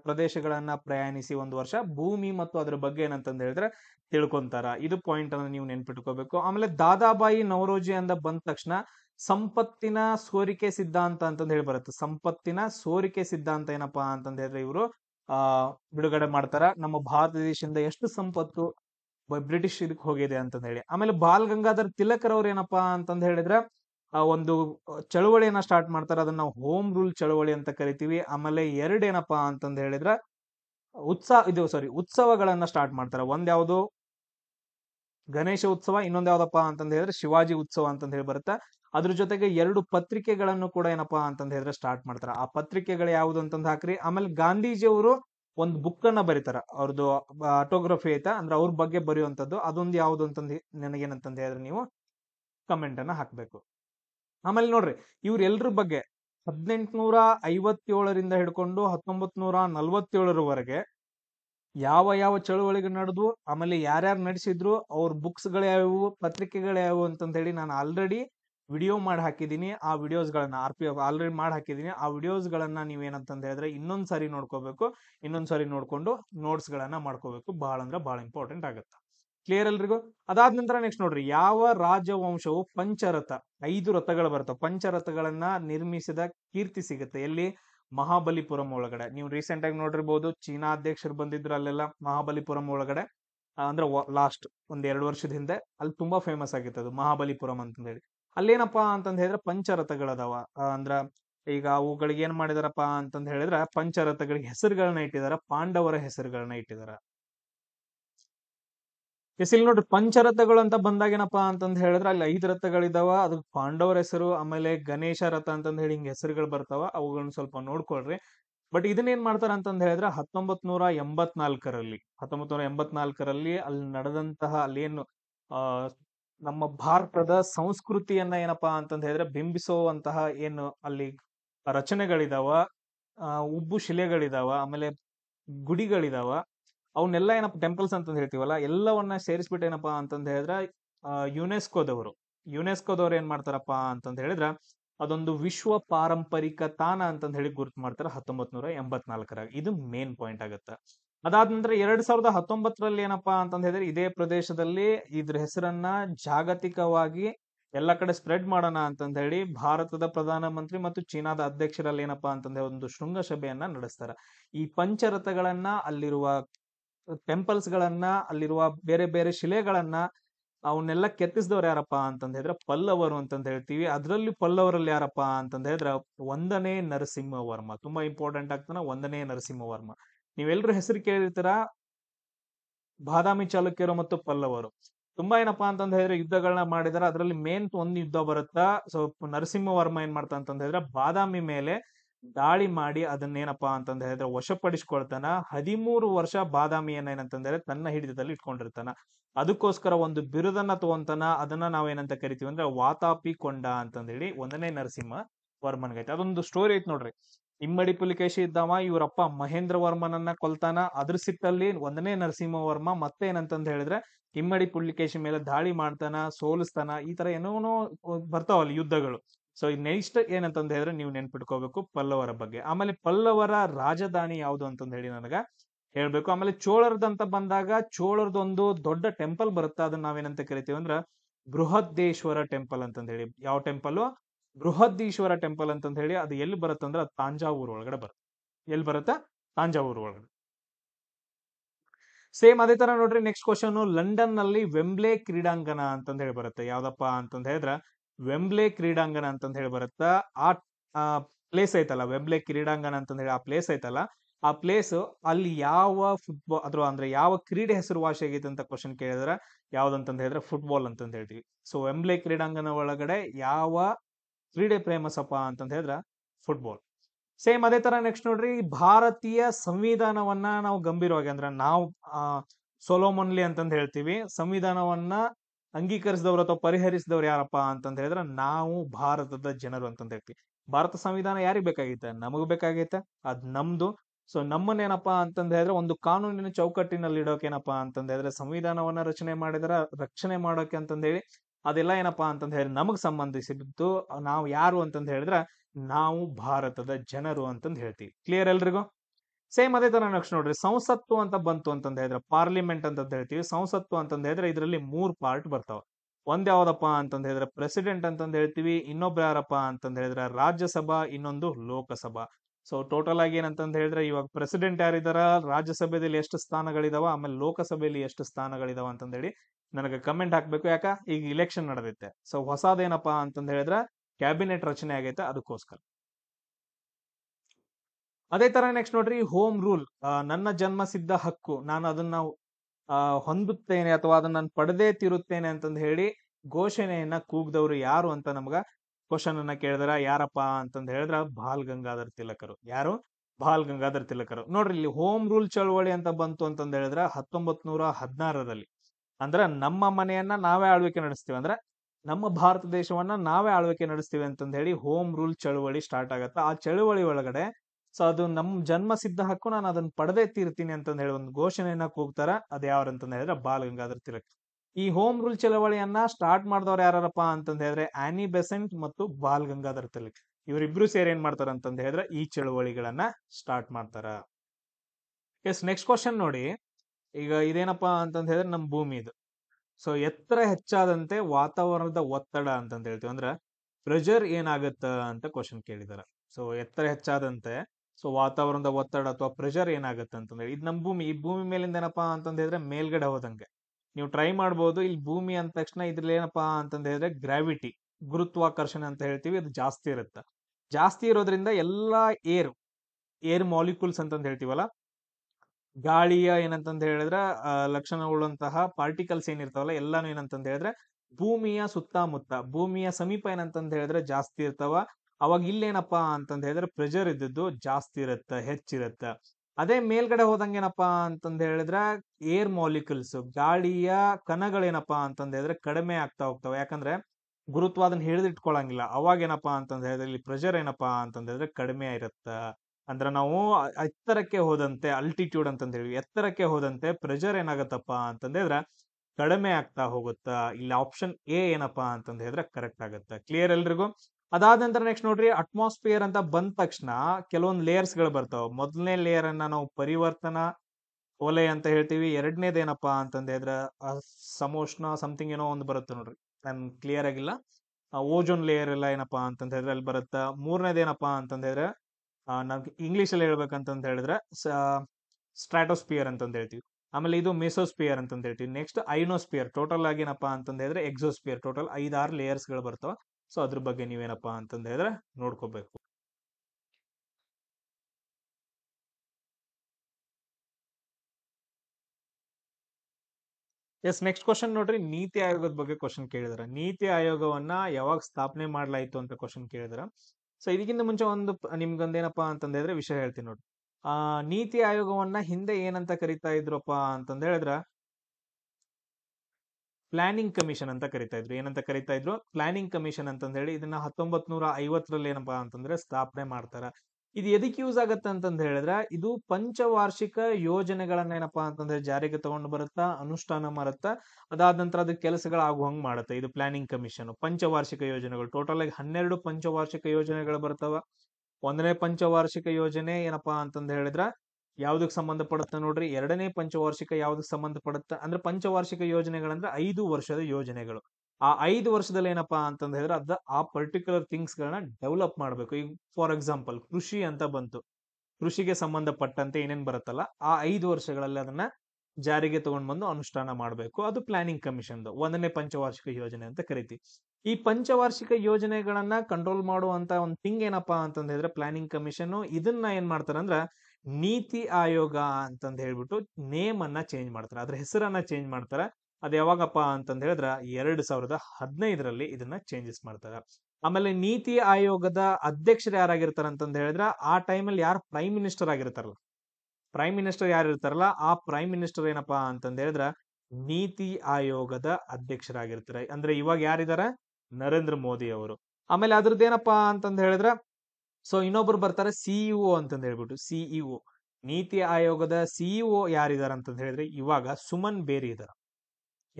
ಪ್ರದೇಶಗಳನ್ನ ಪ್ರಯಾಣಿಸಿ ಒಂದು ವರ್ಷ ಭೂಮಿ ಮತ್ತು ಅದರ ಬಗ್ಗೆ ಏನಂತಂದು ಹೇಳಿದ್ರೆ ತಿಳ್ಕೊಂತಾರ ಇದು ಪಾಯಿಂಟ್ ಅನ್ನ ನೀವು ನೆನ್ಪಿಟ್ಕೋಬೇಕು ಆಮೇಲೆ ದಾದಾಬಾಯಿ ನವರೋಜಿ ಅಂತ ಬಂದ ತಕ್ಷಣ ಸಂಪತ್ತಿನ ಸೋರಿಕೆ ಸಿದ್ಧಾಂತ ಅಂತಂದು ಹೇಳಿ ಬರುತ್ತೆ ಸಂಪತ್ತಿನ ಸೋರಿಕೆ ಸಿದ್ಧಾಂತ ಏನಪ್ಪಾ ಅಂತಂದ ಹೇಳಿದ್ರೆ ಇವರು ಆ ಬಿಡುಗಡೆ ಮಾಡ್ತಾರ ನಮ್ಮ ಭಾರತ ದೇಶದಿಂದ ಎಷ್ಟು ಸಂಪತ್ತು ಬ್ರಿಟಿಷ್ ಇದಕ್ಕೆ ಹೋಗಿದೆ ಅಂತಂದ ಹೇಳಿ ಆಮೇಲೆ ಬಾಲ್ ಗಂಗಾಧರ್ ತಿಲಕರವ್ರು ಏನಪ್ಪಾ ಅಂತಂದ ಹೇಳಿದ್ರೆ ಆ ಒಂದು ಚಳುವಳಿಯನ್ನ ಸ್ಟಾರ್ಟ್ ಮಾಡ್ತಾರೆ ಅದನ್ನ ಹೋಮ್ ರೂಲ್ ಚಳುವಳಿ ಅಂತ ಕರಿತೀವಿ ಆಮೇಲೆ ಎರಡೇನಪ್ಪ ಅಂತಂದು ಹೇಳಿದ್ರೆ ಉತ್ಸಾಹ ಇದು ಸಾರಿ ಉತ್ಸವಗಳನ್ನ ಸ್ಟಾರ್ಟ್ ಮಾಡ್ತಾರೆ ಒಂದ್ಯಾವುದು ಗಣೇಶ ಉತ್ಸವ ಇನ್ನೊಂದು ಯಾವ್ದಪ್ಪ ಅಂತಂದು ಹೇಳಿದ್ರೆ ಶಿವಾಜಿ ಉತ್ಸವ ಅಂತ ಹೇಳಿ ಬರುತ್ತೆ ಅದ್ರ ಜೊತೆಗೆ ಎರಡು ಪತ್ರಿಕೆಗಳನ್ನು ಕೂಡ ಏನಪ್ಪಾ ಅಂತಂದು ಹೇಳಿದ್ರೆ ಸ್ಟಾರ್ಟ್ ಮಾಡ್ತಾರೆ ಆ ಪತ್ರಿಕೆಗಳು ಯಾವುದು ಅಂತಂದ್ ಹಾಕ್ರಿ ಆಮೇಲೆ ಗಾಂಧೀಜಿಯವರು ಒಂದು ಬುಕ್ ಅನ್ನ ಬರೀತಾರೆ ಅವ್ರದ್ದು ಆಟೋಗ್ರಫಿ ಐತಾ ಅಂದ್ರೆ ಅವ್ರ ಬಗ್ಗೆ ಬರೆಯುವಂಥದ್ದು ಅದೊಂದು ಯಾವ್ದು ಅಂತಂದು ನನಗೇನಂತಂದು ಹೇಳಿದ್ರೆ ನೀವು ಕಮೆಂಟ್ ಅನ್ನ ಹಾಕ್ಬೇಕು ಆಮೇಲೆ ನೋಡ್ರಿ ಇವ್ರೆಲ್ರ ಬಗ್ಗೆ ಹದಿನೆಂಟುನೂರ ಐವತ್ತೇಳರಿಂದ ಹಿಡ್ಕೊಂಡು ಹತ್ತೊಂಬತ್ ನೂರ ನಲ್ವತ್ತೇಳರವರೆಗೆ ಯಾವ ಯಾವ ಚಳುವಳಿಗೆ ನಡೆದು ಆಮೇಲೆ ಯಾರ್ಯಾರು ನಡೆಸಿದ್ರು ಅವ್ರ ಬುಕ್ಸ್ಗಳು ಯಾವ್ಯಾವು ಪತ್ರಿಕೆಗಳು ಯಾವುವು ಅಂತಂತ ಹೇಳಿ ನಾನು ಆಲ್ರೆಡಿ ವಿಡಿಯೋ ಮಾಡಿ ಹಾಕಿದ್ದೀನಿ ಆ ವಿಡಿಯೋಸ್ಗಳನ್ನ ಆರ್ ಪಿ ಎಫ್ ಆಲ್ರೆಡಿ ಮಾಡಿ ಹಾಕಿದ್ದೀನಿ ಆ ವಿಡಿಯೋಸ್ಗಳನ್ನ ನೀವೇನಂತಂದು ಹೇಳಿದ್ರೆ ಇನ್ನೊಂದು ಸಾರಿ ನೋಡ್ಕೋಬೇಕು ಇನ್ನೊಂದು ಸಾರಿ ನೋಡಿಕೊಂಡು ನೋಟ್ಸ್ಗಳನ್ನು ಮಾಡ್ಕೋಬೇಕು ಬಹಳ ಅಂದ್ರೆ ಭಾಳ ಇಂಪಾರ್ಟೆಂಟ್ ಆಗುತ್ತೆ ಕ್ಲಿಯರ್ ಎಲ್ರಿಗೂ ಅದಾದ ನಂತರ ನೆಕ್ಸ್ಟ್ ನೋಡ್ರಿ ಯಾವ ರಾಜವಂಶವು ಪಂಚರಥ ಐದು ರಥಗಳು ಬರ್ತವೆ ಪಂಚರಥಗಳನ್ನ ನಿರ್ಮಿಸಿದ ಕೀರ್ತಿ ಸಿಗುತ್ತೆ ಎಲ್ಲಿ ಮಹಾಬಲಿಪುರಂ ಒಳಗಡೆ ನೀವು ರೀಸೆಂಟ್ ಆಗಿ ನೋಡಿರ್ಬೋದು ಚೀನಾ ಅಧ್ಯಕ್ಷರು ಬಂದಿದ್ರು ಅಲ್ಲೆಲ್ಲ ಮಹಾಬಲಿಪುರಂ ಒಳಗಡೆ ಅಂದ್ರೆ ಲಾಸ್ಟ್ ಒಂದ್ ಎರಡು ವರ್ಷದ ಹಿಂದೆ ಅಲ್ಲಿ ತುಂಬಾ ಫೇಮಸ್ ಆಗಿತ್ತು ಅದು ಮಹಾಬಲಿಪುರಂ ಅಂತಂದೇಳಿ ಅಲ್ಲೇನಪ್ಪಾ ಅಂತಂದ ಹೇಳಿದ್ರೆ ಪಂಚರಥಗಳದಾವ ಅಂದ್ರ ಈಗ ಅವುಗಳಿಗೆ ಏನ್ ಮಾಡಿದಾರಪ್ಪ ಅಂತಂದ ಹೇಳಿದ್ರೆ ಪಂಚರಥಗಳಿಗೆ ಹೆಸರುಗಳನ್ನ ಇಟ್ಟಿದಾರ ಪಾಂಡವರ ಹೆಸರುಗಳನ್ನ ಇಟ್ಟಿದಾರ ಎಸ್ ಇಲ್ಲಿ ನೋಡ್ರಿ ಪಂಚರಥಗಳು ಅಂತ ಬಂದಾಗೇನಪ್ಪಾ ಅಂತಂದ್ ಹೇಳಿದ್ರೆ ಅಲ್ಲಿ ಐದು ರಥಗಳಿದಾವ ಅದು ಪಾಂಡವರ ಹೆಸರು ಆಮೇಲೆ ಗಣೇಶ ರಥ ಅಂತಂದ್ ಹೇಳಿ ಹಿಂಗ್ ಹೆಸರುಗಳು ಬರ್ತಾವ ಅವುಗಳನ್ನ ಸ್ವಲ್ಪ ನೋಡ್ಕೊಳ್ರಿ ಬಟ್ ಇದನ್ನ ಏನ್ ಮಾಡ್ತಾರ ಅಂತಂದ್ ಹೇಳಿದ್ರೆ ಹತ್ತೊಂಬತ್ ನೂರ ಎಂಬತ್ನಾಲ್ಕರಲ್ಲಿ ಹತ್ತೊಂಬತ್ ನೂರ ಎಂಬತ್ನಾಲ್ಕರಲ್ಲಿ ಅಲ್ಲಿ ನಡೆದಂತಹ ಅಲ್ಲೇನು ಆ ನಮ್ಮ ಭಾರತದ ಸಂಸ್ಕೃತಿಯನ್ನ ಏನಪ್ಪಾ ಅಂತಂದ್ ಹೇಳಿದ್ರೆ ಬಿಂಬಿಸುವಂತಹ ಏನು ಅಲ್ಲಿ ರಚನೆಗಳಿದಾವ ಉಬ್ಬು ಶಿಲೆಗಳಿದಾವ ಆಮೇಲೆ ಗುಡಿಗಳಿದಾವ ಅವನ್ನೆಲ್ಲ ಏನಪ್ಪ ಟೆಂಪಲ್ಸ್ ಅಂತಂದು ಹೇಳ್ತೀವಲ್ಲ ಎಲ್ಲವನ್ನ ಸೇರಿಸ್ಬಿಟ್ಟು ಏನಪ್ಪ ಅಂತಂದು ಹೇಳಿದ್ರೆ ಯುನೆಸ್ಕೋದವರು ಯುನೆಸ್ಕೋದವ್ರು ಏನ್ ಮಾಡ್ತಾರಪ್ಪ ಅಂತಂದು ಹೇಳಿದ್ರೆ ಅದೊಂದು ವಿಶ್ವ ಪಾರಂಪರಿಕ ತಾಣ ಅಂತಂದು ಹೇಳಿ ಗುರುತು ಮಾಡ್ತಾರೆ ಹತ್ತೊಂಬತ್ ನೂರ ಎಂಬತ್ನಾಲ್ಕರಾಗ ಇದು ಮೇನ್ ಪಾಯಿಂಟ್ ಆಗುತ್ತೆ ಅದಾದ ನಂತರ ಎರಡ್ ಸಾವಿರದ ಹತ್ತೊಂಬತ್ತರಲ್ಲಿ ಏನಪ್ಪಾ ಅಂತಂದು ಹೇಳಿದ್ರೆ ಇದೇ ಪ್ರದೇಶದಲ್ಲಿ ಇದ್ರ ಹೆಸರನ್ನ ಜಾಗತಿಕವಾಗಿ ಎಲ್ಲ ಕಡೆ ಸ್ಪ್ರೆಡ್ ಮಾಡೋಣ ಅಂತಂದ ಹೇಳಿ ಭಾರತದ ಪ್ರಧಾನಮಂತ್ರಿ ಮತ್ತು ಚೀನಾದ ಅಧ್ಯಕ್ಷರಲ್ಲಿ ಏನಪ್ಪಾ ಅಂತಂದ್ರೆ ಒಂದು ಶೃಂಗಸಭೆಯನ್ನ ನಡೆಸ್ತಾರ ಈ ಪಂಚರಥಗಳನ್ನ ಅಲ್ಲಿರುವ ಟೆಂಪಲ್ಸ್ ಗಳನ್ನ ಅಲ್ಲಿರುವ ಬೇರೆ ಬೇರೆ ಶಿಲೆಗಳನ್ನ ಅವನ್ನೆಲ್ಲ ಕೆತ್ತಿಸಿದವ್ರು ಯಾರಪ್ಪ ಅಂತಂದ ಹೇಳಿದ್ರೆ ಪಲ್ಲವರು ಅಂತಂದ ಹೇಳ್ತೀವಿ ಅದರಲ್ಲಿ ಪಲ್ಲವರಲ್ಲಿ ಯಾರಪ್ಪ ಅಂತಂದ ಹೇಳಿದ್ರೆ ಒಂದನೇ ನರಸಿಂಹವರ್ಮ ತುಂಬಾ ಇಂಪಾರ್ಟೆಂಟ್ ಆಗ್ತಾನ ಒಂದನೇ ನರಸಿಂಹವರ್ಮ ನೀವೆಲ್ರು ಹೆಸರು ಕೇಳಿರ್ತೀರ ಬಾದಾಮಿ ಚಾಲುಕ್ಯರು ಮತ್ತು ಪಲ್ಲವರು ತುಂಬಾ ಏನಪ್ಪಾ ಅಂತಂದ ಹೇಳಿದ್ರೆ ಯುದ್ಧಗಳನ್ನ ಮಾಡಿದಾರೆ ಅದರಲ್ಲಿ ಮೇನ್ ಒಂದು ಯುದ್ಧ ಬರುತ್ತಾ ಸೊ ನರಸಿಂಹವರ್ಮ ಏನ್ ಮಾಡ್ತಾ ಅಂತಂದ ಹೇಳಿದ್ರೆ ಬಾದಾಮಿ ಮೇಲೆ ದಾಳಿ ಮಾಡಿ ಏನಪ್ಪಾ ಅಂತಂದ ಹೇಳಿದ್ರೆ ವಶಪಡಿಸ್ಕೊಳ್ತಾನ ಹದಿಮೂರು ವರ್ಷ ಬಾದಾಮಿಯನ್ನ ಏನಂತಂದ್ರೆ ತನ್ನ ಹಿಡಿತದಲ್ಲಿ ಇಟ್ಕೊಂಡಿರ್ತಾನ ಅದಕ್ಕೋಸ್ಕರ ಒಂದು ಬಿರುದನ್ನ ತಗೊಂತಾನ ಅದನ್ನ ನಾವೇನಂತ ಕರಿತೀವಿ ಅಂದ್ರೆ ವಾತಾಪಿ ಕೊಂಡ ಅಂತಂದೇಳಿ ಒಂದನೇ ನರಸಿಂಹ ವರ್ಮನ್ಗೈತೆ ಅದೊಂದು ಸ್ಟೋರಿ ಐತೆ ನೋಡ್ರಿ ಇಮ್ಮಡಿ ಪುಲಿಕೇಶಿ ಇದ್ದಾವ ಇವರಪ್ಪ ಮಹೇಂದ್ರ ವರ್ಮನನ್ನ ಕೊಲ್ತಾನ ಅದ್ರ ಸಿಟ್ಟಲ್ಲಿ ಒಂದನೇ ನರಸಿಂಹವರ್ಮ ಮತ್ತೆ ಏನಂತಂದ ಹೇಳಿದ್ರೆ ಇಮ್ಮಡಿ ಪುಲಿಕೇಶಿ ಮೇಲೆ ದಾಳಿ ಮಾಡ್ತಾನ ಸೋಲಿಸ್ತಾನ ಈ ತರ ಏನೋನೋ ಬರ್ತಾವಲ್ಲ ಯುದ್ಧಗಳು ಸೊ ನೆಕ್ಸ್ಟ್ ಏನಂತಂದ ಹೇಳಿದ್ರೆ ನೀವು ನೆನ್ಪಿಟ್ಕೋಬೇಕು ಪಲ್ಲವರ ಬಗ್ಗೆ ಆಮೇಲೆ ಪಲ್ಲವರ ರಾಜಧಾನಿ ಯಾವುದು ಅಂತಂದ ಹೇಳಿ ನನಗ ಹೇಳ್ಬೇಕು ಆಮೇಲೆ ಚೋಳರದಂತ ಬಂದಾಗ ಚೋಳರದೊಂದು ದೊಡ್ಡ ಟೆಂಪಲ್ ಬರುತ್ತೆ ಅದನ್ನ ನಾವೇನಂತ ಕರಿತೀವಿ ಅಂದ್ರ ಬೃಹದ್ದೇಶ್ವರ ಟೆಂಪಲ್ ಅಂತಂದ ಹೇಳಿ ಯಾವ ಟೆಂಪಲ್ ಬೃಹದೀಶ್ವರ ಟೆಂಪಲ್ ಅಂತಂದ ಹೇಳಿ ಅದು ಎಲ್ಲಿ ಬರುತ್ತೆ ಅಂದ್ರೆ ಅದು ತಾಂಜಾವೂರ್ ಒಳಗಡೆ ಬರುತ್ತೆ ಎಲ್ಲಿ ಬರುತ್ತೆ ತಾಂಜಾವೂರ್ ಒಳಗಡೆ ಸೇಮ್ ಅದೇ ತರ ನೋಡ್ರಿ ನೆಕ್ಸ್ಟ್ ಕ್ವಶನ್ ಲಂಡನ್ ನಲ್ಲಿ ವೆಂಬ್ಲೆ ಕ್ರೀಡಾಂಗಣ ಅಂತಂದ ಹೇಳಿ ಬರುತ್ತೆ ಯಾವ್ದಪ್ಪ ಅಂತಂದ ಹೇಳಿದ್ರೆ ವೆಂಬ್ಲೆ ಕ್ರೀಡಾಂಗಣ ಅಂತಂದ ಹೇಳಿ ಬರುತ್ತ ಆ ಪ್ಲೇಸ್ ಐತಲ್ಲ ವೆಂಬ್ಲೆ ಕ್ರೀಡಾಂಗಣ ಅಂತಂದ ಹೇಳಿ ಆ ಪ್ಲೇಸ್ ಐತಲ್ಲ ಆ ಪ್ಲೇಸ್ ಅಲ್ಲಿ ಯಾವ ಫುಟ್ಬಾಲ್ ಅದ್ರ ಅಂದ್ರೆ ಯಾವ ಕ್ರೀಡೆ ಹೆಸರುವಾಸಿ ಆಗೈತೆ ಅಂತ ಕ್ವಶನ್ ಕೇಳಿದ್ರೆ ಯಾವ್ದಂತಂದ ಹೇಳಿದ್ರೆ ಫುಟ್ಬಾಲ್ ಅಂತ ಹೇಳ್ತೀವಿ ಸೊ ವೆಂಬ್ಲೆ ಕ್ರೀಡಾಂಗಣ ಒಳಗಡೆ ಯಾವ ಕ್ರೀಡೆ ಪ್ರೇಮಸಪ್ಪ ಅಂತಂದ ಹೇಳಿದ್ರೆ ಫುಟ್ಬಾಲ್ ಸೇಮ್ ಅದೇ ತರ ನೆಕ್ಸ್ಟ್ ನೋಡ್ರಿ ಭಾರತೀಯ ಸಂವಿಧಾನವನ್ನ ನಾವು ಗಂಭೀರವಾಗಿ ಅಂದ್ರೆ ನಾವು ಸೋಲೋಮನ್ಲಿ ಅಂತಂದ ಹೇಳ್ತೀವಿ ಸಂವಿಧಾನವನ್ನ ಅಂಗೀಕರಿಸಿದವರು ಅಥವಾ ಪರಿಹರಿಸಿದವರು ಯಾರಪ್ಪ ಅಂತಂದ ಹೇಳಿದ್ರೆ ನಾವು ಭಾರತದ ಜನರು ಅಂತಂದ ಹೇಳ್ತೀವಿ ಭಾರತ ಸಂವಿಧಾನ ಯಾರಿಗೆ ಬೇಕಾಗಿತ್ತ ನಮಗ್ ಬೇಕಾಗೈತೆ ಅದ್ ನಮ್ದು ಸೊ ನಮ್ಮನ್ನೇನಪ್ಪಾ ಅಂತಂದ ಹೇಳಿದ್ರೆ ಒಂದು ಕಾನೂನಿನ ಚೌಕಟ್ಟಿನಲ್ಲಿ ಇಡೋಕೆ ಏನಪ್ಪಾ ಅಂತಂದ ಹೇಳಿದ್ರೆ ಸಂವಿಧಾನವನ್ನ ರಚನೆ ಮಾಡಿದ್ರ ರಕ್ಷಣೆ ಮಾಡೋಕೆ ಅಂತಂದೇಳಿ ಹೇಳಿ ಅದೆಲ್ಲ ಏನಪ್ಪಾ ಅಂತಂದ ಹೇಳಿ ನಮಗ್ ಸಂಬಂಧಿಸಿದ್ದು ನಾವು ಯಾರು ಅಂತಂದ ಹೇಳಿದ್ರೆ ನಾವು ಭಾರತದ ಜನರು ಅಂತಂದ ಹೇಳ್ತೀವಿ ಕ್ಲಿಯರ್ ಎಲ್ರಿಗೂ ಸೇಮ್ ಅದೇ ತರ ನಕ್ಷ ನೋಡ್ರಿ ಸಂಸತ್ತು ಅಂತ ಬಂತು ಅಂತಂದ ಹೇಳಿದ್ರೆ ಪಾರ್ಲಿಮೆಂಟ್ ಅಂತ ಹೇಳ್ತೀವಿ ಸಂಸತ್ತು ಅಂತಂದ ಹೇಳಿದ್ರೆ ಇದರಲ್ಲಿ ಮೂರ್ ಪಾರ್ಟ್ ಬರ್ತಾವ ಒಂದ್ ಯಾವ್ದಪ್ಪ ಅಂತಂದ ಹೇಳಿದ್ರೆ ಪ್ರೆಸಿಡೆಂಟ್ ಅಂತಂದ ಹೇಳ್ತೀವಿ ಇನ್ನೊಬ್ರು ಯಾರಪ್ಪ ಅಂತಂದ ಹೇಳಿದ್ರೆ ರಾಜ್ಯಸಭಾ ಇನ್ನೊಂದು ಲೋಕಸಭಾ ಸೊ ಟೋಟಲ್ ಆಗಿ ಏನಂತಂದ ಹೇಳಿದ್ರೆ ಇವಾಗ ಪ್ರೆಸಿಡೆಂಟ್ ಯಾರಿದಾರ ರಾಜ್ಯಸಭೆಯಲ್ಲಿ ಎಷ್ಟು ಸ್ಥಾನಗಳಿದಾವ ಆಮೇಲೆ ಲೋಕಸಭೆಯಲ್ಲಿ ಎಷ್ಟು ಸ್ಥಾನಗಳಿದಾವ ಅಂತಂದ ಹೇಳಿ ನನಗೆ ಕಮೆಂಟ್ ಹಾಕ್ಬೇಕು ಯಾಕ ಈಗ ಇಲೆಕ್ಷನ್ ನಡೆದಿತ್ತೆ ಸೊ ಹೊಸದೇನಪ್ಪ ಅಂತಂದ ಹೇಳಿದ್ರೆ ಕ್ಯಾಬಿನೆಟ್ ರಚನೆ ಆಗೈತೆ ಅದಕ್ಕೋಸ್ಕರ ಅದೇ ತರ ನೆಕ್ಸ್ಟ್ ನೋಡ್ರಿ ಹೋಮ್ ರೂಲ್ ನನ್ನ ಜನ್ಮ ಸಿದ್ಧ ಹಕ್ಕು ನಾನು ಅದನ್ನ ಹೊಂದುತ್ತೇನೆ ಅಥವಾ ಅದನ್ನ ನಾನು ಪಡೆದೇ ತಿರುತ್ತೇನೆ ಅಂತಂದ ಹೇಳಿ ಘೋಷಣೆಯನ್ನ ಕೂಗ್ದವ್ರು ಯಾರು ಅಂತ ನಮ್ಗ ಕ್ವಶನ್ ಅನ್ನ ಕೇಳಿದ್ರ ಯಾರಪ್ಪ ಅಂತಂದ ಹೇಳಿದ್ರ ಬಾಲ್ ಗಂಗಾಧರ್ ತಿಲಕರು ಯಾರು ಬಾಲ್ ಗಂಗಾಧರ್ ತಿಲಕರು ನೋಡ್ರಿ ಇಲ್ಲಿ ಹೋಮ್ ರೂಲ್ ಚಳವಳಿ ಅಂತ ಬಂತು ಅಂತಂದ ಹೇಳಿದ್ರ ಹತ್ತೊಂಬತ್ ನೂರ ಹದಿನಾರರಲ್ಲಿ ಅಂದ್ರ ನಮ್ಮ ಮನೆಯನ್ನ ನಾವೇ ಆಳ್ವಿಕೆ ನಡೆಸ್ತೀವಿ ಅಂದ್ರ ನಮ್ಮ ಭಾರತ ದೇಶವನ್ನ ನಾವೇ ಆಳ್ವಿಕೆ ನಡೆಸ್ತೀವಿ ಅಂತಂದೇಳಿ ಹೇಳಿ ಹೋಮ್ ರೂಲ್ ಚಳುವಳಿ ಸ್ಟಾರ್ಟ್ ಆಗತ್ತ ಆ ಚಳುವಳಿ ಒಳಗಡೆ ಸೊ ಅದು ನಮ್ಮ ಜನ್ಮ ಸಿದ್ಧ ಹಕ್ಕು ನಾನು ಅದನ್ನ ಪಡೆದೇ ತೀರ್ತೀನಿ ಅಂತ ಹೇಳಿ ಒಂದು ಘೋಷಣೆಯನ್ನ ಕೂಗ್ತಾರ ಅದು ಯಾರಂತಂದು ಹೇಳಿದ್ರೆ ಬಾಲ್ ಗಂಗಾಧರ್ ತಿಲಕ್ ಈ ಹೋಮ್ ರೂಲ್ ಚಳವಳಿಯನ್ನ ಸ್ಟಾರ್ಟ್ ಮಾಡಿದವ್ರು ಯಾರಪ್ಪ ಅಂತಂದ ಹೇಳಿದ್ರೆ ಆನಿ ಬೆಸೆಂಟ್ ಮತ್ತು ಬಾಲ್ ಗಂಗಾಧರ್ ತಿಲಕ್ ಇವರಿಬ್ರು ಸೇರಿ ಏನ್ ಮಾಡ್ತಾರ ಅಂತಂದ ಹೇಳಿದ್ರೆ ಈ ಚಳವಳಿಗಳನ್ನ ಸ್ಟಾರ್ಟ್ ಮಾಡ್ತಾರ ಎಸ್ ನೆಕ್ಸ್ಟ್ ಕ್ವಶನ್ ನೋಡಿ ಈಗ ಇದೇನಪ್ಪಾ ಅಂತಂದ ಹೇಳಿದ್ರೆ ನಮ್ ಭೂಮಿ ಇದು ಸೊ ಎತ್ತರ ಹೆಚ್ಚಾದಂತೆ ವಾತಾವರಣದ ಒತ್ತಡ ಅಂತ ಹೇಳ್ತೀವಿ ಅಂದ್ರೆ ಪ್ರೆಜರ್ ಏನಾಗತ್ತ ಅಂತ ಕ್ವಶನ್ ಕೇಳಿದಾರ ಸೊ ಎತ್ತರ ಹೆಚ್ಚಾದಂತೆ ಸೊ ವಾತಾವರಣದ ಒತ್ತಡ ಅಥವಾ ಪ್ರೆಷರ್ ಏನಾಗುತ್ತೆ ಅಂತಂದ್ರೆ ಇದು ನಮ್ಮ ಭೂಮಿ ಈ ಭೂಮಿ ಮೇಲಿಂದ ಏನಪ್ಪಾ ಅಂತಂದ್ರೆ ಹೇಳಿದ್ರೆ ಮೇಲ್ಗಡೆ ಹೋದಂಗೆ ನೀವು ಟ್ರೈ ಮಾಡ್ಬೋದು ಇಲ್ಲಿ ಭೂಮಿ ಅಂದ ತಕ್ಷಣ ಇದ್ರಲ್ಲಿ ಏನಪ್ಪಾ ಅಂತಂದ್ರೆ ಹೇಳಿದ್ರೆ ಗ್ರಾವಿಟಿ ಗುರುತ್ವಾಕರ್ಷಣೆ ಅಂತ ಹೇಳ್ತೀವಿ ಅದು ಜಾಸ್ತಿ ಇರುತ್ತೆ ಜಾಸ್ತಿ ಇರೋದ್ರಿಂದ ಎಲ್ಲ ಏರ್ ಏರ್ ಮಾಲಿಕ್ಯೂಲ್ಸ್ ಅಂತಂದು ಹೇಳ್ತೀವಲ್ಲ ಗಾಳಿಯ ಏನಂತಂದು ಹೇಳಿದ್ರೆ ಲಕ್ಷಣಗಳಂತಹ ಪಾರ್ಟಿಕಲ್ಸ್ ಏನಿರ್ತಾವಲ್ಲ ಎಲ್ಲಾನು ಏನಂತಂದು ಹೇಳಿದ್ರೆ ಭೂಮಿಯ ಸುತ್ತಮುತ್ತ ಭೂಮಿಯ ಸಮೀಪ ಏನಂತಂದು ಹೇಳಿದ್ರೆ ಜಾಸ್ತಿ ಇರ್ತಾವ ಅವಾಗ ಇಲ್ಲೇನಪ್ಪ ಅಂತಂದು ಹೇಳಿದ್ರೆ ಪ್ರೆಷರ್ ಇದ್ದದ್ದು ಜಾಸ್ತಿ ಇರುತ್ತೆ ಹೆಚ್ಚಿರುತ್ತೆ ಅದೇ ಮೇಲ್ಗಡೆ ಹೋದಂಗೇನಪ್ಪ ಅಂತಂದು ಹೇಳಿದ್ರೆ ಏರ್ ಮಾಲಿಕ್ಯುಲ್ಸ್ ಗಾಳಿಯ ಕಣಗಳೇನಪ್ಪಾ ಅಂತಂದು ಹೇಳಿದ್ರೆ ಕಡಿಮೆ ಆಗ್ತಾ ಹೋಗ್ತವೆ ಯಾಕಂದ್ರೆ ಗುರುತ್ವ ಅದನ್ನ ಅವಾಗ ಏನಪ್ಪಾ ಅಂತಂದು ಹೇಳಿದ್ರೆ ಇಲ್ಲಿ ಪ್ರೆಷರ್ ಏನಪ್ಪಾ ಅಂತಂದು ಹೇಳಿದ್ರೆ ಕಡಿಮೆ ಇರುತ್ತೆ ಅಂದ್ರೆ ನಾವು ಎತ್ತರಕ್ಕೆ ಹೋದಂತೆ ಅಲ್ಟಿಟ್ಯೂಡ್ ಅಂತಂದು ಹೇಳಿ ಎತ್ತರಕ್ಕೆ ಹೋದಂತೆ ಪ್ರೆಷರ್ ಏನಾಗತ್ತಪ್ಪ ಅಂತಂದೇಳಿದ್ರೆ ಕಡಿಮೆ ಆಗ್ತಾ ಹೋಗುತ್ತಾ ಇಲ್ಲಿ ಆಪ್ಷನ್ ಎ ಏನಪ್ಪಾ ಅಂತಂದು ಹೇಳಿದ್ರೆ ಕರೆಕ್ಟ್ ಆಗುತ್ತೆ ಕ್ಲಿಯರ್ ಎಲ್ರಿಗೂ ಅದಾದ ನಂತರ ನೆಕ್ಸ್ಟ್ ನೋಡ್ರಿ ಅಟ್ಮಾಸ್ಫಿಯರ್ ಅಂತ ಬಂದ ತಕ್ಷಣ ಕೆಲವೊಂದು ಲೇಯರ್ಸ್ ಗಳು ಬರ್ತಾವ ಮೊದಲನೇ ಲೇಯರ್ ಅನ್ನ ನಾವು ಪರಿವರ್ತನಾ ಒಲೆ ಅಂತ ಹೇಳ್ತೀವಿ ಎರಡನೇದೇನಪ್ಪಾ ಅಂತಂದ್ರೆ ಸಮೋಷ್ಣ ಸಮಥಿಂಗ್ ಏನೋ ಒಂದು ಬರುತ್ತೆ ನೋಡ್ರಿ ನನ್ ಕ್ಲಿಯರ್ ಆಗಿಲ್ಲ ಓಜೋನ್ ಲೇಯರ್ ಎಲ್ಲ ಏನಪ್ಪಾ ಅಂತ ಹೇಳಿದ್ರೆ ಅಲ್ಲಿ ಬರುತ್ತಾ ಅಂತಂದ ಅಂತಂದ್ರೆ ನಮ್ಗೆ ಇಂಗ್ಲಿಷ್ ಅಲ್ಲಿ ಹೇಳ್ಬೇಕಂತಂದ ಹೇಳಿದ್ರೆ ಸ್ಟ್ರಾಟೋಸ್ಪಿಯರ್ ಅಂತ ಹೇಳ್ತೀವಿ ಆಮೇಲೆ ಇದು ಮೆಸೋಸ್ಪಿಯರ್ ಅಂತ ಹೇಳ್ತೀವಿ ನೆಕ್ಸ್ಟ್ ಐನೋಸ್ಪಿಯರ್ ಟೋಟಲ್ ಆಗಿ ಏನಪ್ಪಾ ಅಂತಂದ್ರೆ ಎಕ್ಸೋಸ್ಪಿಯರ್ ಟೋಟಲ್ ಐದಾರು ಲೇಯರ್ಸ್ ಗಳು ಬರ್ತಾವ ಸೊ ಅದ್ರ ಬಗ್ಗೆ ನೀವೇನಪ್ಪ ಅಂತಂದು ಹೇಳಿದ್ರೆ ನೋಡ್ಕೋಬೇಕು ಎಸ್ ನೆಕ್ಸ್ಟ್ ಕ್ವಶನ್ ನೋಡ್ರಿ ನೀತಿ ಆಯೋಗದ ಬಗ್ಗೆ ಕ್ವಶನ್ ಕೇಳಿದ್ರ ನೀತಿ ಆಯೋಗವನ್ನ ಯಾವಾಗ ಸ್ಥಾಪನೆ ಮಾಡ್ಲಾಯ್ತು ಅಂತ ಕ್ವಶನ್ ಕೇಳಿದ್ರ ಸೊ ಇದಕ್ಕಿಂತ ಮುಂಚೆ ಒಂದು ನಿಮ್ಗೊಂದೇನಪ್ಪ ಅಂತಂದ್ರೆ ವಿಷಯ ಹೇಳ್ತೀನಿ ನೋಡ್ರಿ ಆ ನೀತಿ ಆಯೋಗವನ್ನ ಹಿಂದೆ ಏನಂತ ಕರಿತಾ ಇದ್ರಪ್ಪ ಅಂತಂದ ಹೇಳಿದ್ರ ಪ್ಲಾನಿಂಗ್ ಕಮಿಷನ್ ಅಂತ ಕರಿತಾ ಇದ್ರು ಏನಂತ ಕರಿತಾ ಇದ್ರು ಪ್ಲಾನಿಂಗ್ ಕಮಿಷನ್ ಅಂತ ಹೇಳಿ ಇದನ್ನ ಹತ್ತೊಂಬತ್ ನೂರ ಐವತ್ತರಲ್ಲಿ ಏನಪ್ಪಾ ಅಂತಂದ್ರೆ ಸ್ಥಾಪನೆ ಮಾಡ್ತಾರ ಇದು ಎದಕ್ಕೆ ಯೂಸ್ ಆಗತ್ತೆ ಅಂತಂದ ಹೇಳಿದ್ರೆ ಇದು ಪಂಚವಾರ್ಷಿಕ ಯೋಜನೆಗಳನ್ನ ಏನಪ್ಪಾ ಅಂತಂದ್ರೆ ಜಾರಿಗೆ ತಗೊಂಡು ಬರುತ್ತಾ ಅನುಷ್ಠಾನ ಮಾಡುತ್ತಾ ಅದಾದ ನಂತರ ಅದಕ್ಕೆ ಕೆಲಸಗಳಾಗುವ ಹಂಗ್ ಮಾಡುತ್ತೆ ಇದು ಪ್ಲಾನಿಂಗ್ ಕಮಿಷನ್ ಪಂಚವಾರ್ಷಿಕ ಯೋಜನೆಗಳು ಟೋಟಲ್ ಆಗಿ ಹನ್ನೆರಡು ಪಂಚವಾರ್ಷಿಕ ಯೋಜನೆಗಳು ಬರ್ತಾವ ಒಂದನೇ ಪಂಚವಾರ್ಷಿಕ ಯೋಜನೆ ಏನಪ್ಪಾ ಅಂತಂದ ಹೇಳಿದ್ರ ಸಂಬಂಧ ಸಂಬಂಧಪಡುತ್ತೆ ನೋಡ್ರಿ ಎರಡನೇ ಪಂಚವಾರ್ಷಿಕ ಸಂಬಂಧ ಸಂಬಂಧಪಡುತ್ತೆ ಅಂದ್ರೆ ಪಂಚವಾರ್ಷಿಕ ಯೋಜನೆಗಳಂದ್ರೆ ಐದು ವರ್ಷದ ಯೋಜನೆಗಳು ಆ ಐದು ವರ್ಷದಲ್ಲಿ ಏನಪ್ಪಾ ಅಂತಂದ ಹೇಳಿದ್ರೆ ಅದ ಆ ಪರ್ಟಿಕ್ಯುಲರ್ ಥಿಂಗ್ಸ್ ಗಳನ್ನ ಡೆವಲಪ್ ಮಾಡಬೇಕು ಈಗ ಫಾರ್ ಎಕ್ಸಾಂಪಲ್ ಕೃಷಿ ಅಂತ ಬಂತು ಕೃಷಿಗೆ ಸಂಬಂಧಪಟ್ಟಂತೆ ಏನೇನ್ ಬರುತ್ತಲ್ಲ ಆ ಐದು ವರ್ಷಗಳಲ್ಲಿ ಅದನ್ನ ಜಾರಿಗೆ ತಗೊಂಡ್ ಬಂದು ಅನುಷ್ಠಾನ ಮಾಡಬೇಕು ಅದು ಪ್ಲಾನಿಂಗ್ ಕಮಿಷನ್ ಒಂದನೇ ಪಂಚವಾರ್ಷಿಕ ಯೋಜನೆ ಅಂತ ಕರಿತಿ ಈ ಪಂಚವಾರ್ಷಿಕ ಯೋಜನೆಗಳನ್ನ ಕಂಟ್ರೋಲ್ ಮಾಡುವಂತ ಒಂದ್ ಥಿಂಗ್ ಏನಪ್ಪಾ ಅಂತಂದ್ರೆ ಪ್ಲಾನಿಂಗ್ ಕಮಿಷನ್ ಇದನ್ನ ಏನ್ ಮಾಡ್ತಾರಂದ್ರ ನೀತಿ ಆಯೋಗ ಅಂತಂದ ಹೇಳ್ಬಿಟ್ಟು ನೇಮ್ ಅನ್ನ ಚೇಂಜ್ ಮಾಡ್ತಾರೆ ಅದ್ರ ಹೆಸರನ್ನ ಚೇಂಜ್ ಮಾಡ್ತಾರೆ ಅದು ಯಾವಾಗಪ್ಪ ಅಂತಂದ ಹೇಳಿದ್ರೆ ಎರಡು ಸಾವಿರದ ಹದಿನೈದರಲ್ಲಿ ಇದನ್ನ ಚೇಂಜಸ್ ಮಾಡ್ತಾರೆ ಆಮೇಲೆ ನೀತಿ ಆಯೋಗದ ಅಧ್ಯಕ್ಷರು ಯಾರಾಗಿರ್ತಾರ ಅಂತಂದ ಹೇಳಿದ್ರೆ ಆ ಟೈಮಲ್ಲಿ ಯಾರು ಪ್ರೈಮ್ ಮಿನಿಸ್ಟರ್ ಆಗಿರ್ತಾರಲ್ಲ ಪ್ರೈಮ್ ಮಿನಿಸ್ಟರ್ ಯಾರು ಇರ್ತಾರಲ್ಲ ಆ ಪ್ರೈಮ್ ಮಿನಿಸ್ಟರ್ ಏನಪ್ಪಾ ಅಂತಂದ ಹೇಳಿದ್ರೆ ನೀತಿ ಆಯೋಗದ ಅಧ್ಯಕ್ಷರಾಗಿರ್ತಾರೆ ಅಂದ್ರೆ ಇವಾಗ ಯಾರಿದ್ದಾರೆ ನರೇಂದ್ರ ಮೋದಿ ಅವರು ಆಮೇಲೆ ಅದ್ರದ್ದೇನಪ್ಪಾ ಅಂತಂದ ಹೇಳಿದ್ರೆ ಸೊ ಇನ್ನೊಬ್ರು ಬರ್ತಾರೆ ಸಿಇಒ ಅಂತಂದ ಹೇಳ್ಬಿಟ್ಟು ಸಿಇಒ ನೀತಿ ಆಯೋಗದ ಸಿಇಒ ಯಾರಿದ್ದಾರೆ ಅಂತಂದ ಹೇಳಿದ್ರೆ ಇವಾಗ ಸುಮನ್ ಬೇರಿ ಇದಾರ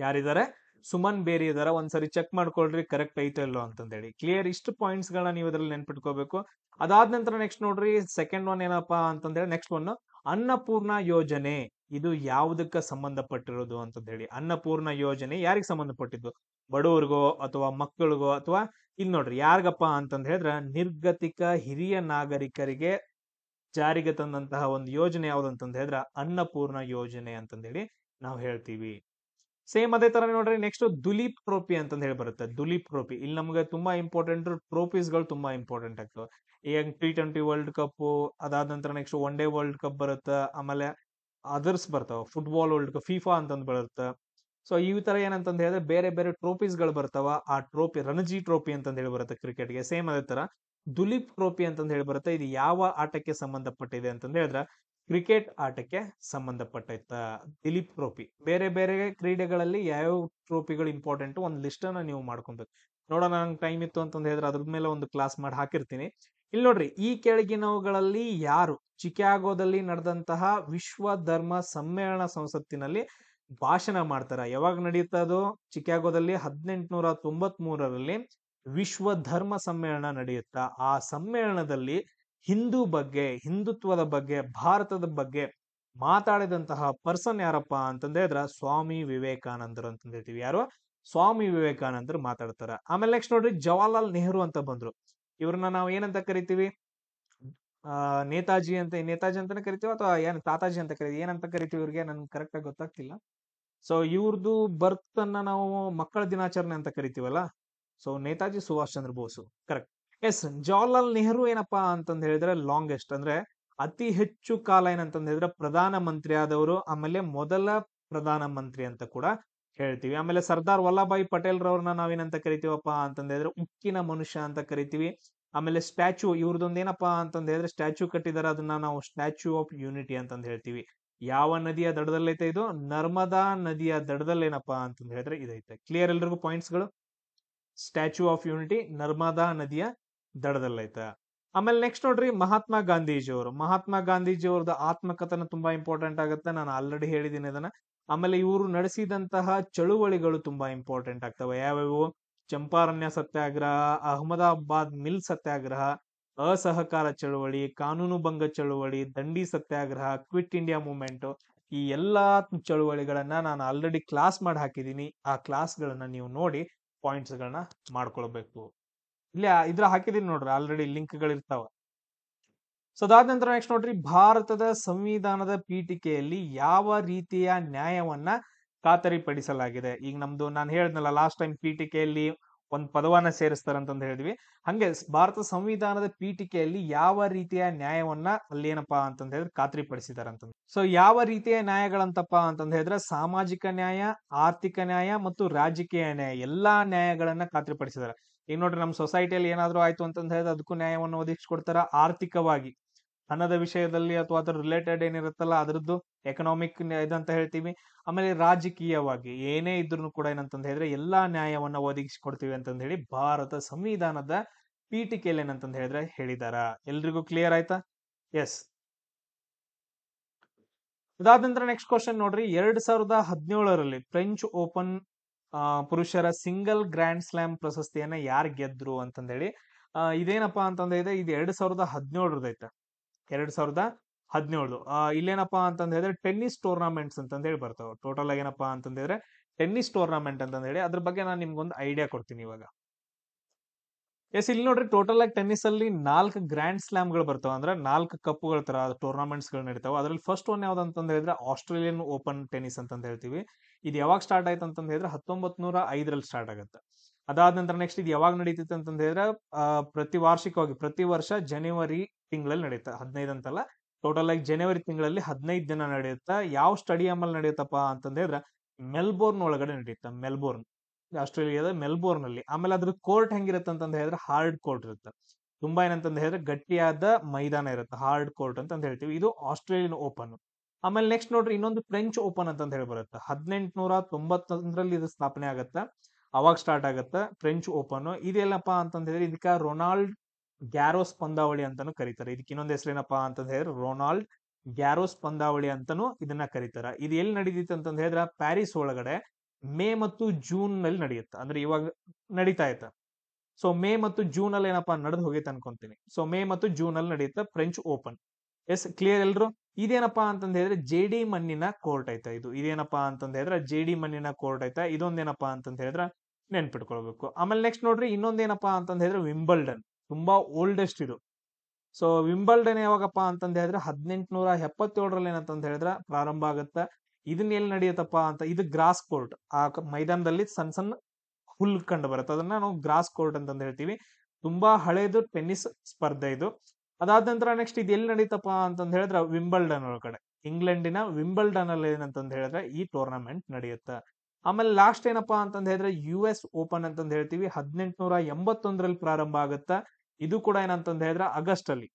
ಯಾರಿದ್ದಾರೆ ಸುಮನ್ ಬೇರಿ ಇದಾರ ಒಂದ್ಸರಿ ಚೆಕ್ ಮಾಡ್ಕೊಳ್ರಿ ಕರೆಕ್ಟ್ ಐತೋ ಇಲ್ಲೋ ಅಂತಂದೇಳಿ ಕ್ಲಿಯರ್ ಇಷ್ಟು ಪಾಯಿಂಟ್ಸ್ ಗಳನ್ನ ನೀವು ಅದ್ರಲ್ಲಿ ನೆನ್ಪಿಟ್ಕೋಬೇಕು ಅದಾದ ನಂತರ ನೆಕ್ಸ್ಟ್ ನೋಡ್ರಿ ಸೆಕೆಂಡ್ ಒನ್ ಏನಪ್ಪಾ ಅಂತಂದ್ರೆ ನೆಕ್ಸ್ಟ್ ಒನ್ ಅನ್ನಪೂರ್ಣ ಯೋಜನೆ ಇದು ಯಾವುದಕ್ಕೆ ಸಂಬಂಧಪಟ್ಟಿರೋದು ಅಂತಂದ ಹೇಳಿ ಅನ್ನಪೂರ್ಣ ಯೋಜನೆ ಯಾರಿಗೆ ಸಂಬಂಧಪಟ್ಟಿದ್ದು ಬಡವರಿಗೋ ಅಥವಾ ಮಕ್ಕಳಿಗೋ ಅಥವಾ ಇಲ್ಲಿ ನೋಡ್ರಿ ಯಾರಿಗಪ್ಪ ಅಂತಂದ ಹೇಳಿದ್ರೆ ನಿರ್ಗತಿಕ ಹಿರಿಯ ನಾಗರಿಕರಿಗೆ ಜಾರಿಗೆ ತಂದಂತಹ ಒಂದು ಯೋಜನೆ ಅಂತಂದ ಹೇಳಿದ್ರೆ ಅನ್ನಪೂರ್ಣ ಯೋಜನೆ ಅಂತಂದೇಳಿ ನಾವು ಹೇಳ್ತೀವಿ ಸೇಮ್ ಅದೇ ತರ ನೋಡ್ರಿ ನೆಕ್ಸ್ಟ್ ದುಲೀಪ್ ಟ್ರೋಫಿ ಅಂತಂದ ಹೇಳಿ ಬರುತ್ತೆ ದುಲೀಪ್ ಟ್ರೋಪಿ ಇಲ್ಲಿ ನಮಗೆ ತುಂಬಾ ಇಂಪಾರ್ಟೆಂಟ್ ಗಳು ತುಂಬಾ ಇಂಪಾರ್ಟೆಂಟ್ ಆಗ್ತವೆ ಈಗ ಟಿ ಟ್ವೆಂಟಿ ವರ್ಲ್ಡ್ ಕಪ್ ಅದಾದ ನಂತರ next one day world cup ಬರುತ್ತೆ ಆಮೇಲೆ ಅದರ್ಸ್ ಬರ್ತಾವ ಫುಟ್ಬಾಲ್ ವರ್ಲ್ಡ್ ಕಪ್ ಫಿಫಾ ಅಂತಂದು ಬರುತ್ತೆ ಸೊ ಈ ತರ ಏನಂತಂದ ಹೇಳಿದ್ರೆ ಬೇರೆ ಬೇರೆ ಗಳು ಬರ್ತಾವ ಆ ಟ್ರೋಫಿ ರಣಜಿ ಟ್ರೋಫಿ ಅಂತಂದು ಹೇಳಿ ಬರುತ್ತೆ ಕ್ರಿಕೆಟ್ಗೆ ಸೇಮ್ ಅದೇ ತರ ದುಲೀಪ್ ಟ್ರೋಫಿ ಅಂತ ಹೇಳಿ ಬರುತ್ತೆ ಇದು ಯಾವ ಆಟಕ್ಕೆ ಸಂಬಂಧಪಟ್ಟಿದೆ ಅಂತಂದು ಹೇಳಿದ್ರೆ ಕ್ರಿಕೆಟ್ ಆಟಕ್ಕೆ ಸಂಬಂಧಪಟ್ಟೈತ ದಿಲೀಪ್ ಟ್ರೋಫಿ ಬೇರೆ ಬೇರೆ ಕ್ರೀಡೆಗಳಲ್ಲಿ ಯಾವ ಟ್ರೋಫಿಗಳು ಇಂಪಾರ್ಟೆಂಟ್ ಒಂದು ಅನ್ನ ನೀವು ಮಾಡ್ಕೊಬೇಕು ನೋಡೋಣ ನಂಗೆ ಟೈಮ್ ಇತ್ತು ಅಂತಂದು ಹೇಳಿದ್ರೆ ಅದ್ರ ಮೇಲೆ ಒಂದು ಕ್ಲಾಸ್ ಮಾಡಿ ಹಾಕಿರ್ತೀನಿ ಇಲ್ಲಿ ನೋಡ್ರಿ ಈ ಕೆಳಗಿನವುಗಳಲ್ಲಿ ಯಾರು ಚಿಕಾಗೋದಲ್ಲಿ ನಡೆದಂತಹ ವಿಶ್ವ ಧರ್ಮ ಸಮ್ಮೇಳನ ಸಂಸತ್ತಿನಲ್ಲಿ ಭಾಷಣ ಮಾಡ್ತಾರ ಯಾವಾಗ ನಡೆಯುತ್ತಾ ಅದು ಚಿಕಾಗೋದಲ್ಲಿ ಹದಿನೆಂಟುನೂರ ತೊಂಬತ್ ಮೂರರಲ್ಲಿ ವಿಶ್ವ ಧರ್ಮ ಸಮ್ಮೇಳನ ನಡೆಯುತ್ತಾ ಆ ಸಮ್ಮೇಳನದಲ್ಲಿ ಹಿಂದೂ ಬಗ್ಗೆ ಹಿಂದುತ್ವದ ಬಗ್ಗೆ ಭಾರತದ ಬಗ್ಗೆ ಮಾತಾಡಿದಂತಹ ಪರ್ಸನ್ ಯಾರಪ್ಪ ಅಂತಂದ್ರೆ ಸ್ವಾಮಿ ವಿವೇಕಾನಂದರು ಅಂತ ಹೇಳ್ತೀವಿ ಯಾರು ಸ್ವಾಮಿ ವಿವೇಕಾನಂದರು ಮಾತಾಡ್ತಾರ ಆಮೇಲೆ ನೆಕ್ಸ್ಟ್ ನೋಡ್ರಿ ಜವಾಹರ್ಲಾಲ್ ನೆಹರು ಅಂತ ಬಂದ್ರು ಇವ್ರನ್ನ ನಾವು ಏನಂತ ಕರಿತೀವಿ ನೇತಾಜಿ ಅಂತ ನೇತಾಜಿ ಅಂತಾನೆ ಕರಿತೀವಿ ಅಥವಾ ಏನ್ ತಾತಾಜಿ ಅಂತ ಕರಿತೀವಿ ಏನಂತ ಕರಿತೀವಿ ಇವ್ರಿಗೆ ನನ್ಗೆ ಕರೆಕ್ಟ್ ಆಗಿ ಗೊತ್ತಾಗ್ತಿಲ್ಲ ಸೊ ಇವ್ರದ್ದು ಬರ್ತ್ ಅನ್ನ ನಾವು ಮಕ್ಕಳ ದಿನಾಚರಣೆ ಅಂತ ಕರಿತೀವಲ್ಲ so Netaji Subhash Chandra Bose correct yes Jawaharlal Nehru ಏನಪ್ಪಾ ಅಂತಂದೇಳಿದ್ರೆ ಹೇಳಿದ್ರೆ ಲಾಂಗೆಸ್ಟ್ ಅಂದ್ರೆ ಅತಿ ಹೆಚ್ಚು ಕಾಲ ಏನಂತಂದ್ರೆ ಪ್ರಧಾನ ಮಂತ್ರಿ ಆದವರು ಆಮೇಲೆ ಮೊದಲ ಪ್ರಧಾನ ಮಂತ್ರಿ ಅಂತ ಕೂಡ ಹೇಳ್ತೀವಿ ಆಮೇಲೆ ಸರ್ದಾರ್ ವಲ್ಲಭಾಯಿ ಪಟೇಲ್ ರವ್ರನ್ನ ನಾವೇನಂತ ಕರಿತೀವಪ್ಪ ಅಂತಂದ್ರೆ ಉಕ್ಕಿನ ಮನುಷ್ಯ ಅಂತ ಕರಿತೀವಿ ಆಮೇಲೆ ಸ್ಟ್ಯಾಚು ಇವ್ರದೊಂದು ಏನಪ್ಪಾ ಅಂತಂದ ಹೇಳಿದ್ರೆ ಸ್ಟ್ಯಾಚು ಕಟ್ಟಿದಾರೆ ಅದನ್ನ ನಾವು ಸ್ಟ್ಯಾಚು ಆಫ್ ಯೂನಿಟಿ ಅಂತಂದ ಹೇಳ್ತೀವಿ ಯಾವ ನದಿಯ ದಡದಲ್ಲೈತೆ ಇದು ನರ್ಮದಾ ನದಿಯ ದಡದಲ್ಲೇನಪ್ಪಾ ಅಂತಂದ ಹೇಳಿದ್ರೆ ಇದೈತೆ ಕ್ಲಿಯರ್ ಎಲ್ರಿಗೂ ಗಳು ಸ್ಟ್ಯಾಚು ಆಫ್ ಯೂನಿಟಿ ನರ್ಮದಾ ನದಿಯ ದಡದಲ್ಲೈತ ಆಮೇಲೆ ನೆಕ್ಸ್ಟ್ ನೋಡ್ರಿ ಮಹಾತ್ಮ ಗಾಂಧೀಜಿ ಅವರು ಮಹಾತ್ಮ ಗಾಂಧೀಜಿ ಅವ್ರದ ಆತ್ಮಕಥನ ತುಂಬಾ ಇಂಪಾರ್ಟೆಂಟ್ ಆಗುತ್ತೆ ನಾನು ಆಲ್ರೆಡಿ ಹೇಳಿದ್ದೀನಿ ಅದನ್ನ ಆಮೇಲೆ ಇವರು ನಡೆಸಿದಂತಹ ಚಳುವಳಿಗಳು ತುಂಬಾ ಇಂಪಾರ್ಟೆಂಟ್ ಆಗ್ತವೆ ಯಾವ್ಯಾವು ಚಂಪಾರಣ್ಯ ಸತ್ಯಾಗ್ರಹ ಅಹಮದಾಬಾದ್ ಮಿಲ್ ಸತ್ಯಾಗ್ರಹ ಅಸಹಕಾರ ಚಳುವಳಿ ಕಾನೂನು ಭಂಗ ಚಳುವಳಿ ದಂಡಿ ಸತ್ಯಾಗ್ರಹ ಕ್ವಿಟ್ ಇಂಡಿಯಾ ಮೂವ್ಮೆಂಟ್ ಈ ಎಲ್ಲಾ ಚಳುವಳಿಗಳನ್ನ ನಾನು ಆಲ್ರೆಡಿ ಕ್ಲಾಸ್ ಮಾಡಿ ಹಾಕಿದ್ದೀನಿ ಆ ಕ್ಲಾಸ್ಗಳನ್ನ ನೀವು ನೋಡಿ ಪಾಯಿಂಟ್ಸ್ ಗಳನ್ನ ಮಾಡ್ಕೊಳ್ಬೇಕು ಇಲ್ಲ ಇದ್ರ ಹಾಕಿದೀನಿ ನೋಡ್ರಿ ಆಲ್ರೆಡಿ ಲಿಂಕ್ಗಳಿರ್ತಾವ ಸೊ ಅದಾದ ನಂತರ ನೆಕ್ಸ್ಟ್ ನೋಡ್ರಿ ಭಾರತದ ಸಂವಿಧಾನದ ಪೀಠಿಕೆಯಲ್ಲಿ ಯಾವ ರೀತಿಯ ನ್ಯಾಯವನ್ನ ಖಾತರಿಪಡಿಸಲಾಗಿದೆ ಈಗ ನಮ್ದು ನಾನು ಹೇಳಿದ್ನಲ್ಲ ಲಾಸ್ಟ್ ಟೈಮ್ ಪೀಠಿಕೆಯಲ್ಲಿ ಒಂದು ಪದವನ್ನ ಅಂತಂದು ಹೇಳಿದ್ವಿ ಹಂಗೆ ಭಾರತ ಸಂವಿಧಾನದ ಪೀಠಿಕೆಯಲ್ಲಿ ಯಾವ ರೀತಿಯ ನ್ಯಾಯವನ್ನ ಅಲ್ಲಿ ಏನಪ್ಪಾ ಅಂತಂದ ಹೇಳಿದ್ರೆ ಅಂತಂದ್ರೆ ಸೊ ಯಾವ ರೀತಿಯ ನ್ಯಾಯಗಳಂತಪ್ಪ ಅಂತಂದ ಹೇಳಿದ್ರೆ ಸಾಮಾಜಿಕ ನ್ಯಾಯ ಆರ್ಥಿಕ ನ್ಯಾಯ ಮತ್ತು ರಾಜಕೀಯ ನ್ಯಾಯ ಎಲ್ಲಾ ನ್ಯಾಯಗಳನ್ನ ಖಾತ್ರಿಪಡಿಸಿದ್ದಾರೆ ಈಗ ನೋಡ್ರಿ ನಮ್ಮ ಸೊಸೈಟಿಯಲ್ಲಿ ಏನಾದರೂ ಆಯ್ತು ಅಂತ ಹೇಳಿದ್ರೆ ಅದಕ್ಕೂ ನ್ಯಾಯವನ್ನು ಒದಗಿಸ್ಕೊಡ್ತಾರ ಆರ್ಥಿಕವಾಗಿ ಹಣದ ವಿಷಯದಲ್ಲಿ ಅಥವಾ ಅದ್ರ ರಿಲೇಟೆಡ್ ಏನಿರುತ್ತಲ್ಲ ಅದರದ್ದು ಎಕನಾಮಿಕ್ ಇದಂತ ಹೇಳ್ತೀವಿ ಆಮೇಲೆ ರಾಜಕೀಯವಾಗಿ ಏನೇ ಇದ್ರು ಕೂಡ ಏನಂತ ಹೇಳಿದ್ರೆ ಎಲ್ಲಾ ನ್ಯಾಯವನ್ನು ಒದಗಿಸಿಕೊಡ್ತೀವಿ ಅಂತಂದ ಹೇಳಿ ಭಾರತ ಸಂವಿಧಾನದ ಪೀಠಿಕೆಯಲ್ಲಿ ಏನಂತ ಹೇಳಿದ್ರೆ ಹೇಳಿದಾರ ಎಲ್ರಿಗೂ ಕ್ಲಿಯರ್ ಆಯ್ತಾ ಎಸ್ ಇದಾದ ನಂತರ ನೆಕ್ಸ್ಟ್ ಕ್ವಶನ್ ನೋಡ್ರಿ ಎರಡ್ ಸಾವಿರದ ಹದಿನೇಳರಲ್ಲಿ ಫ್ರೆಂಚ್ ಓಪನ್ ಪುರುಷರ ಸಿಂಗಲ್ ಗ್ರ್ಯಾಂಡ್ ಸ್ಲಾಮ್ ಪ್ರಶಸ್ತಿಯನ್ನ ಯಾರು ಗೆದ್ರು ಅಂತಂದೇಳಿ ಇದೇನಪ್ಪಾ ಅಂತಂದ್ರೆ ಇದು ಎರಡ್ ಸಾವಿರದ ಹದಿನೇಳರದೈತೆ ಎರಡ್ ಸಾವಿರದ ಹದಿನೇಳು ಇಲ್ಲೇನಪ್ಪಾ ಅಂತಂದ ಹೇಳಿದ್ರೆ ಟೆನ್ನಿಸ್ ಟೂರ್ನಮೆಂಟ್ಸ್ ಅಂತ ಹೇಳಿ ಬರ್ತಾವ ಟೋಟಲ್ ಆಗಿ ಏನಪ್ಪಾ ಅಂತಂದ್ರೆ ಟೆನ್ನಿಸ್ ಟೂರ್ನಮೆಂಟ್ ಅಂತಂದ ಹೇಳಿ ಅದ್ರ ಬಗ್ಗೆ ನಾನು ನಿಮ್ಗೊಂದು ಐಡಿಯಾ ಕೊಡ್ತೀನಿ ಇವಾಗ ಎಸ್ ಇಲ್ಲಿ ನೋಡ್ರಿ ಟೋಟಲ್ ಆಗಿ ಟೆನ್ನಿಸ್ ಅಲ್ಲಿ ನಾಲ್ಕು ಗ್ರ್ಯಾಂಡ್ ಸ್ಲಾಮ್ ಗಳು ಬರ್ತಾವ ಅಂದ್ರೆ ನಾಲ್ಕು ಕಪ್ಗಳ ತರ ಟೂರ್ನಮೆಂಟ್ಸ್ ಗಳು ನಡೀತಾವ ಅದ್ರಲ್ಲಿ ಫಸ್ಟ್ ಒನ್ ಯಾವ್ದು ಅಂತ ಹೇಳಿದ್ರೆ ಆಸ್ಟ್ರೇಲಿಯನ್ ಓಪನ್ ಟೆನ್ನಿಸ್ ಅಂತ ಹೇಳ್ತೀವಿ ಇದು ಯಾವಾಗ ಸ್ಟಾರ್ಟ್ ಆಯ್ತು ಅಂತ ಹೇಳಿದ್ರೆ ಹತ್ತೊಂಬತ್ ನೂರ ಐದರಲ್ಲಿ ಸ್ಟಾರ್ಟ್ ಆಗುತ್ತೆ ಅದಾದ ನಂತರ ನೆಕ್ಸ್ಟ್ ಇದು ಯಾವಾಗ ನಡೀತಿತ್ತು ಅಂತ ಹೇಳಿದ್ರೆ ಪ್ರತಿ ವಾರ್ಷಿಕವಾಗಿ ಪ್ರತಿ ವರ್ಷ ಜನವರಿ ತಿಂಗಳಲ್ಲಿ ನಡೆಯುತ್ತೆ ಹದಿನೈದು ಅಂತಲ್ಲ ಟೋಟಲ್ ಆಗಿ ಜನವರಿ ತಿಂಗಳಲ್ಲಿ ಹದಿನೈದು ದಿನ ನಡೆಯುತ್ತಾ ಯಾವ ಸ್ಟಡಿಯಂ ಅಲ್ಲಿ ನಡೆಯುತ್ತಪ್ಪ ಅಂತಂದ್ರೆ ಮೆಲ್ಬೋರ್ನ್ ಒಳಗಡೆ ನಡೆಯುತ್ತೆ ಮೆಲ್ಬೋರ್ನ್ ಆಸ್ಟ್ರೇಲಿಯಾದ ಮೆಲ್ಬೋರ್ನ್ ಅಲ್ಲಿ ಆಮೇಲೆ ಅದ್ರ ಕೋರ್ಟ್ ಹೆಂಗಿರುತ್ತೆ ಅಂತಂದು ಹೇಳಿದ್ರೆ ಹಾರ್ಡ್ ಕೋರ್ಟ್ ಇರುತ್ತೆ ತುಂಬಾ ಏನಂತ ಹೇಳಿದ್ರೆ ಗಟ್ಟಿಯಾದ ಮೈದಾನ ಇರುತ್ತೆ ಹಾರ್ಡ್ ಕೋರ್ಟ್ ಅಂತ ಹೇಳ್ತೀವಿ ಇದು ಆಸ್ಟ್ರೇಲಿಯನ್ ಓಪನ್ ಆಮೇಲೆ ನೆಕ್ಸ್ಟ್ ನೋಡ್ರಿ ಇನ್ನೊಂದು ಫ್ರೆಂಚ್ ಓಪನ್ ಅಂತ ಹೇಳಿ ಬರುತ್ತೆ ಹದಿನೆಂಟುನೂರ ತೊಂಬತ್ತೊಂದರಲ್ಲಿ ಇದು ಸ್ಥಾಪನೆ ಆಗುತ್ತೆ ಅವಾಗ ಸ್ಟಾರ್ಟ್ ಆಗುತ್ತೆ ಫ್ರೆಂಚ್ ಓಪನ್ ಇದೆಲ್ಲಪ್ಪ ಅಂತಂದ ಹೇಳಿದ್ರೆ ಇದಕ್ಕೆ ರೊನಾಲ್ಡ್ ಗ್ಯಾರೋಸ್ ಪಂದಾವಳಿ ಅಂತಾನು ಕರೀತಾರೆ ಇದಕ್ಕೆ ಇನ್ನೊಂದು ಹೆಸರೇನಪ್ಪ ಅಂತಂದ ಹೇಳಿದ್ರೆ ರೊನಾಲ್ಡ್ ಗ್ಯಾರೋಸ್ ಪಂದಾವಳಿ ಅಂತಾನು ಇದನ್ನ ಕರೀತಾರೆ ಇದು ಎಲ್ಲಿ ನಡೀತಿತ್ತು ಅಂತಂದ ಹೇಳಿದ್ರೆ ಪ್ಯಾರಿಸ್ ಒಳಗಡೆ ಮೇ ಮತ್ತು ಜೂನ್ ನಲ್ಲಿ ನಡೆಯುತ್ತೆ ಅಂದ್ರೆ ಇವಾಗ ನಡೀತಾ ಇತ್ತ ಸೊ ಮೇ ಮತ್ತು ಜೂನ್ ಅಲ್ಲಿ ಏನಪ್ಪಾ ನಡೆದು ಹೋಗೈತೆ ಅನ್ಕೊಂತೀನಿ ಸೊ ಮೇ ಮತ್ತು ಜೂನ್ ಅಲ್ಲಿ ನಡೆಯುತ್ತ ಫ್ರೆಂಚ್ ಓಪನ್ ಎಸ್ ಕ್ಲಿಯರ್ ಎಲ್ರು ಇದೇನಪ್ಪಾ ಅಂತಂದ ಹೇಳಿದ್ರೆ ಜೆ ಡಿ ಮಣ್ಣಿನ ಕೋರ್ಟ್ ಆಯ್ತಾ ಇದು ಇದೇನಪ್ಪಾ ಅಂತಂದ ಹೇಳಿದ್ರೆ ಜೆ ಡಿ ಮಣ್ಣಿನ ಕೋರ್ಟ್ ಆಯ್ತಾ ಇದೊಂದೇನಪ್ಪಾ ಅಂತಂದ ಹೇಳಿದ್ರ ನೆನ್ಪಿಟ್ಕೊಳ್ಬೇಕು ಆಮೇಲೆ ನೆಕ್ಸ್ಟ್ ನೋಡ್ರಿ ಇನ್ನೊಂದೇನಪ್ಪಾ ಅಂತಂದ ಹೇಳಿದ್ರೆ ವಿಂಬಲ್ಡನ್ ತುಂಬಾ ಓಲ್ಡೆಸ್ಟ್ ಇದು ಸೊ ವಿಂಬಲ್ಡನ್ ಯಾವಾಗಪ್ಪ ಅಂತಂದ ಹೇಳಿದ್ರೆ ನೂರ ಎಪ್ಪತ್ತೇಳರಲ್ಲಿ ಏನಂತಂದ ಹೇಳಿದ್ರೆ ಪ್ರಾರಂಭ ಆಗುತ್ತೆ ಇದನ್ನ ಎಲ್ಲಿ ನಡೆಯುತ್ತಪ್ಪ ಅಂತ ಇದು ಗ್ರಾಸ್ ಕೋರ್ಟ್ ಆ ಮೈದಾನದಲ್ಲಿ ಸಣ್ಣ ಸಣ್ಣ ಹುಲ್ ಕಂಡು ಬರುತ್ತೆ ಅದನ್ನ ನಾವು ಗ್ರಾಸ್ ಕೋರ್ಟ್ ಅಂತ ಹೇಳ್ತೀವಿ ತುಂಬಾ ಹಳೇದು ಟೆನ್ನಿಸ್ ಸ್ಪರ್ಧೆ ಇದು ಅದಾದ ನಂತರ ನೆಕ್ಸ್ಟ್ ಇದು ಎಲ್ಲಿ ನಡೀತಪ್ಪ ಅಂತಂದು ಹೇಳಿದ್ರೆ ವಿಂಬಲ್ಡನ್ ಒಳಗಡೆ ಇಂಗ್ಲೆಂಡಿನ ವಿಂಬಲ್ಡನ್ ಅಲ್ಲಿ ಏನಂತಂದು ಹೇಳಿದ್ರೆ ಈ ಟೂರ್ನಮೆಂಟ್ ನಡೆಯುತ್ತೆ ಆಮೇಲೆ ಲಾಸ್ಟ್ ಏನಪ್ಪಾ ಅಂತಂದು ಹೇಳಿದ್ರೆ ಯು ಎಸ್ ಓಪನ್ ಅಂತಂದು ಹೇಳ್ತೀವಿ ನೂರ ಎಂಬತ್ತೊಂದರಲ್ಲಿ ಪ್ರಾರಂಭ ಆಗುತ್ತಾ ಇದು ಕೂಡ ಏನಂತಂದು ಹೇಳಿದ್ರೆ ಆಗಸ್ಟ್ ಅಲ್ಲಿ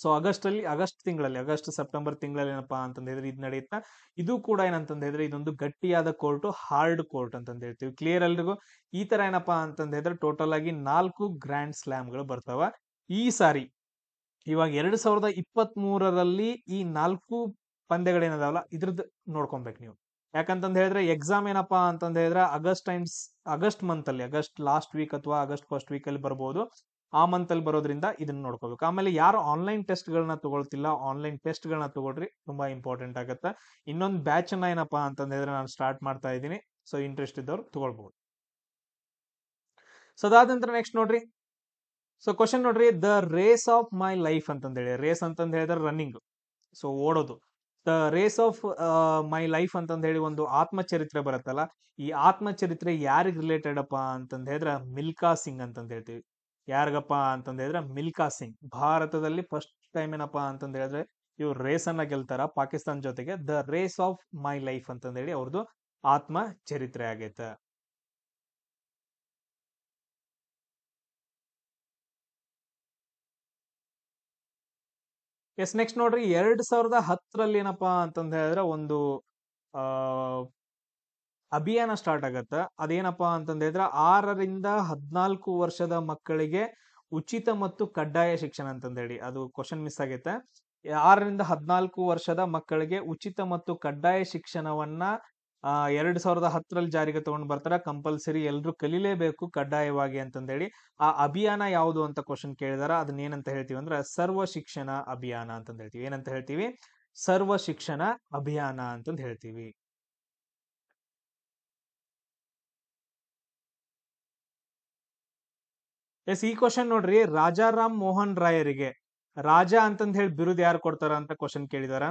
ಸೊ ಆಗಸ್ಟ್ ಅಲ್ಲಿ ಆಗಸ್ಟ್ ತಿಂಗಳಲ್ಲಿ ಆಗಸ್ಟ್ ಸೆಪ್ಟೆಂಬರ್ ತಿಂಗಳಲ್ಲಿ ಏನಪ್ಪಾ ಅಂತಂದ ಹೇಳಿದ್ರೆ ಇದು ನಡೆಯುತ್ತಾ ಇದು ಕೂಡ ಏನಂತಂದ ಹೇಳಿದ್ರೆ ಇದೊಂದು ಗಟ್ಟಿಯಾದ ಕೋರ್ಟ್ ಹಾರ್ಡ್ ಕೋರ್ಟ್ ಅಂತಂದ ಹೇಳ್ತೀವಿ ಕ್ಲಿಯರ್ ಎಲ್ರಿಗೂ ಈ ತರ ಏನಪ್ಪಾ ಅಂತಂದ ಹೇಳಿದ್ರೆ ಟೋಟಲ್ ಆಗಿ ನಾಲ್ಕು ಗ್ರ್ಯಾಂಡ್ ಸ್ಲ್ಯಾಮ್ಗಳು ಬರ್ತಾವ ಈ ಸಾರಿ ಇವಾಗ ಎರಡ್ ಸಾವಿರದ ಇಪ್ಪತ್ತ್ ಮೂರರಲ್ಲಿ ಈ ನಾಲ್ಕು ಪಂದ್ಯಗಳೇನದಾವಲ್ಲ ಇದ್ರದ್ದು ನೋಡ್ಕೊಬೇಕು ನೀವು ಯಾಕಂತಂದ ಹೇಳಿದ್ರೆ ಎಕ್ಸಾಮ್ ಏನಪ್ಪಾ ಅಂತಂದ ಹೇಳಿದ್ರೆ ಅಗಸ್ಟ್ ಅಂಡ್ ಆಗಸ್ಟ್ ಮಂತ್ ಅಲ್ಲಿ ಆಗಸ್ಟ್ ಲಾಸ್ಟ್ ವೀಕ್ ಅಥವಾ ಆಗಸ್ಟ್ ಫಸ್ಟ್ ವೀಕ್ ಅಲ್ಲಿ ಬರ್ಬೋದು ಆ ಅಲ್ಲಿ ಬರೋದ್ರಿಂದ ಇದನ್ನ ನೋಡ್ಕೋಬೇಕು ಆಮೇಲೆ ಯಾರು ಆನ್ಲೈನ್ ಟೆಸ್ಟ್ ಗಳನ್ನ ತಗೊಳ್ತಿಲ್ಲ ಆನ್ಲೈನ್ ಟೆಸ್ಟ್ ಗಳನ್ನ ತಗೊಳ್ರಿ ತುಂಬಾ ಇಂಪಾರ್ಟೆಂಟ್ ಆಗುತ್ತೆ ಇನ್ನೊಂದು ಅನ್ನ ಏನಪ್ಪಾ ಅಂತಂದ್ರೆ ನಾನು ಸ್ಟಾರ್ಟ್ ಮಾಡ್ತಾ ಇದ್ದೀನಿ ಸೊ ಇಂಟ್ರೆಸ್ಟ್ ಇದ್ದವ್ರು ತಗೊಳ್ಬಹುದು ಸೊ ಅದಾದ ನಂತರ ನೆಕ್ಸ್ಟ್ ನೋಡ್ರಿ ಸೊ ಕ್ವಶನ್ ನೋಡ್ರಿ the race of my life ಹೇಳಿ ರೇಸ್ ಅಂತಂದ್ರೆ ಹೇಳಿದ್ರೆ ರನ್ನಿಂಗ್ ಸೊ ಓಡೋದು the race of my life ಅಂತಂದ ಹೇಳಿ ಒಂದು ಆತ್ಮಚರಿತ್ರೆ ಬರುತ್ತಲ್ಲ ಈ ಆತ್ಮಚರಿತ್ರೆ ಯಾರಿಗೆ ರಿಲೇಟೆಡ್ ಅಪ್ಪ ಅಂತಂದ್ರೆ ಹೇಳಿದ್ರೆ ಮಿಲ್ಕಾ ಸಿಂಗ್ ಅಂತ ಹೇಳ್ತೀವಿ ಯಾರಿಗಪ್ಪ ಅಂತಂದ್ರೆ ಹೇಳಿದ್ರೆ ಮಿಲ್ಕಾ ಸಿಂಗ್ ಭಾರತದಲ್ಲಿ ಫಸ್ಟ್ ಟೈಮ್ ಏನಪ್ಪ ಅಂತಂದೇಳಿದ್ರೆ ಹೇಳಿದ್ರೆ ಇವ್ರು ರೇಸ್ ಅನ್ನ ಗೆಲ್ತಾರ ಪಾಕಿಸ್ತಾನ ಜೊತೆಗೆ the race of my life ಅಂತಂದೇಳಿ ಅವ್ರದ್ದು ಆತ್ಮ ಚರಿತ್ರೆ ಆಗೈತೆ ಎಸ್ ನೆಕ್ಸ್ಟ್ ನೋಡ್ರಿ ಎರಡ್ ಸಾವಿರದ ಹತ್ತರಲ್ಲಿ ಏನಪ್ಪಾ ಅಂತಂದ ಹೇಳಿದ್ರೆ ಒಂದು ಅಭಿಯಾನ ಸ್ಟಾರ್ಟ್ ಆಗತ್ತೆ ಅದೇನಪ್ಪ ಅಂತಂದ್ರೆ ಆರರಿಂದ ಹದಿನಾಲ್ಕು ವರ್ಷದ ಮಕ್ಕಳಿಗೆ ಉಚಿತ ಮತ್ತು ಕಡ್ಡಾಯ ಶಿಕ್ಷಣ ಅಂತಂದೇಳಿ ಅದು ಕ್ವಶನ್ ಮಿಸ್ ಆಗೈತೆ ಆರರಿಂದ ಹದಿನಾಲ್ಕು ವರ್ಷದ ಮಕ್ಕಳಿಗೆ ಉಚಿತ ಮತ್ತು ಕಡ್ಡಾಯ ಶಿಕ್ಷಣವನ್ನ ಎರಡ್ ಸಾವಿರದ ಹತ್ತರಲ್ಲಿ ಜಾರಿಗೆ ತಗೊಂಡ್ ಬರ್ತಾರೆ ಕಂಪಲ್ಸರಿ ಎಲ್ರು ಕಲೀಲೇಬೇಕು ಕಡ್ಡಾಯವಾಗಿ ಅಂತಂದೇಳಿ ಆ ಅಭಿಯಾನ ಯಾವುದು ಅಂತ ಕ್ವಶನ್ ಕೇಳಿದಾರ ಅದನ್ನ ಏನಂತ ಹೇಳ್ತೀವಿ ಅಂದ್ರೆ ಸರ್ವ ಶಿಕ್ಷಣ ಅಭಿಯಾನ ಅಂತಂದ ಹೇಳ್ತೀವಿ ಏನಂತ ಹೇಳ್ತೀವಿ ಸರ್ವ ಶಿಕ್ಷಣ ಅಭಿಯಾನ ಅಂತಂದ್ ಹೇಳ್ತೀವಿ ಎಸ್ ಈ ಕ್ವಶನ್ ನೋಡ್ರಿ ರಾಜಾರಾಮ್ ಮೋಹನ್ ರಾಯರಿಗೆ ರಾಜ ಅಂತಂದ್ ಹೇಳಿ ಬಿರುದು ಯಾರು ಕೊಡ್ತಾರ ಅಂತ ಕ್ವಶನ್ ಕೇಳಿದಾರ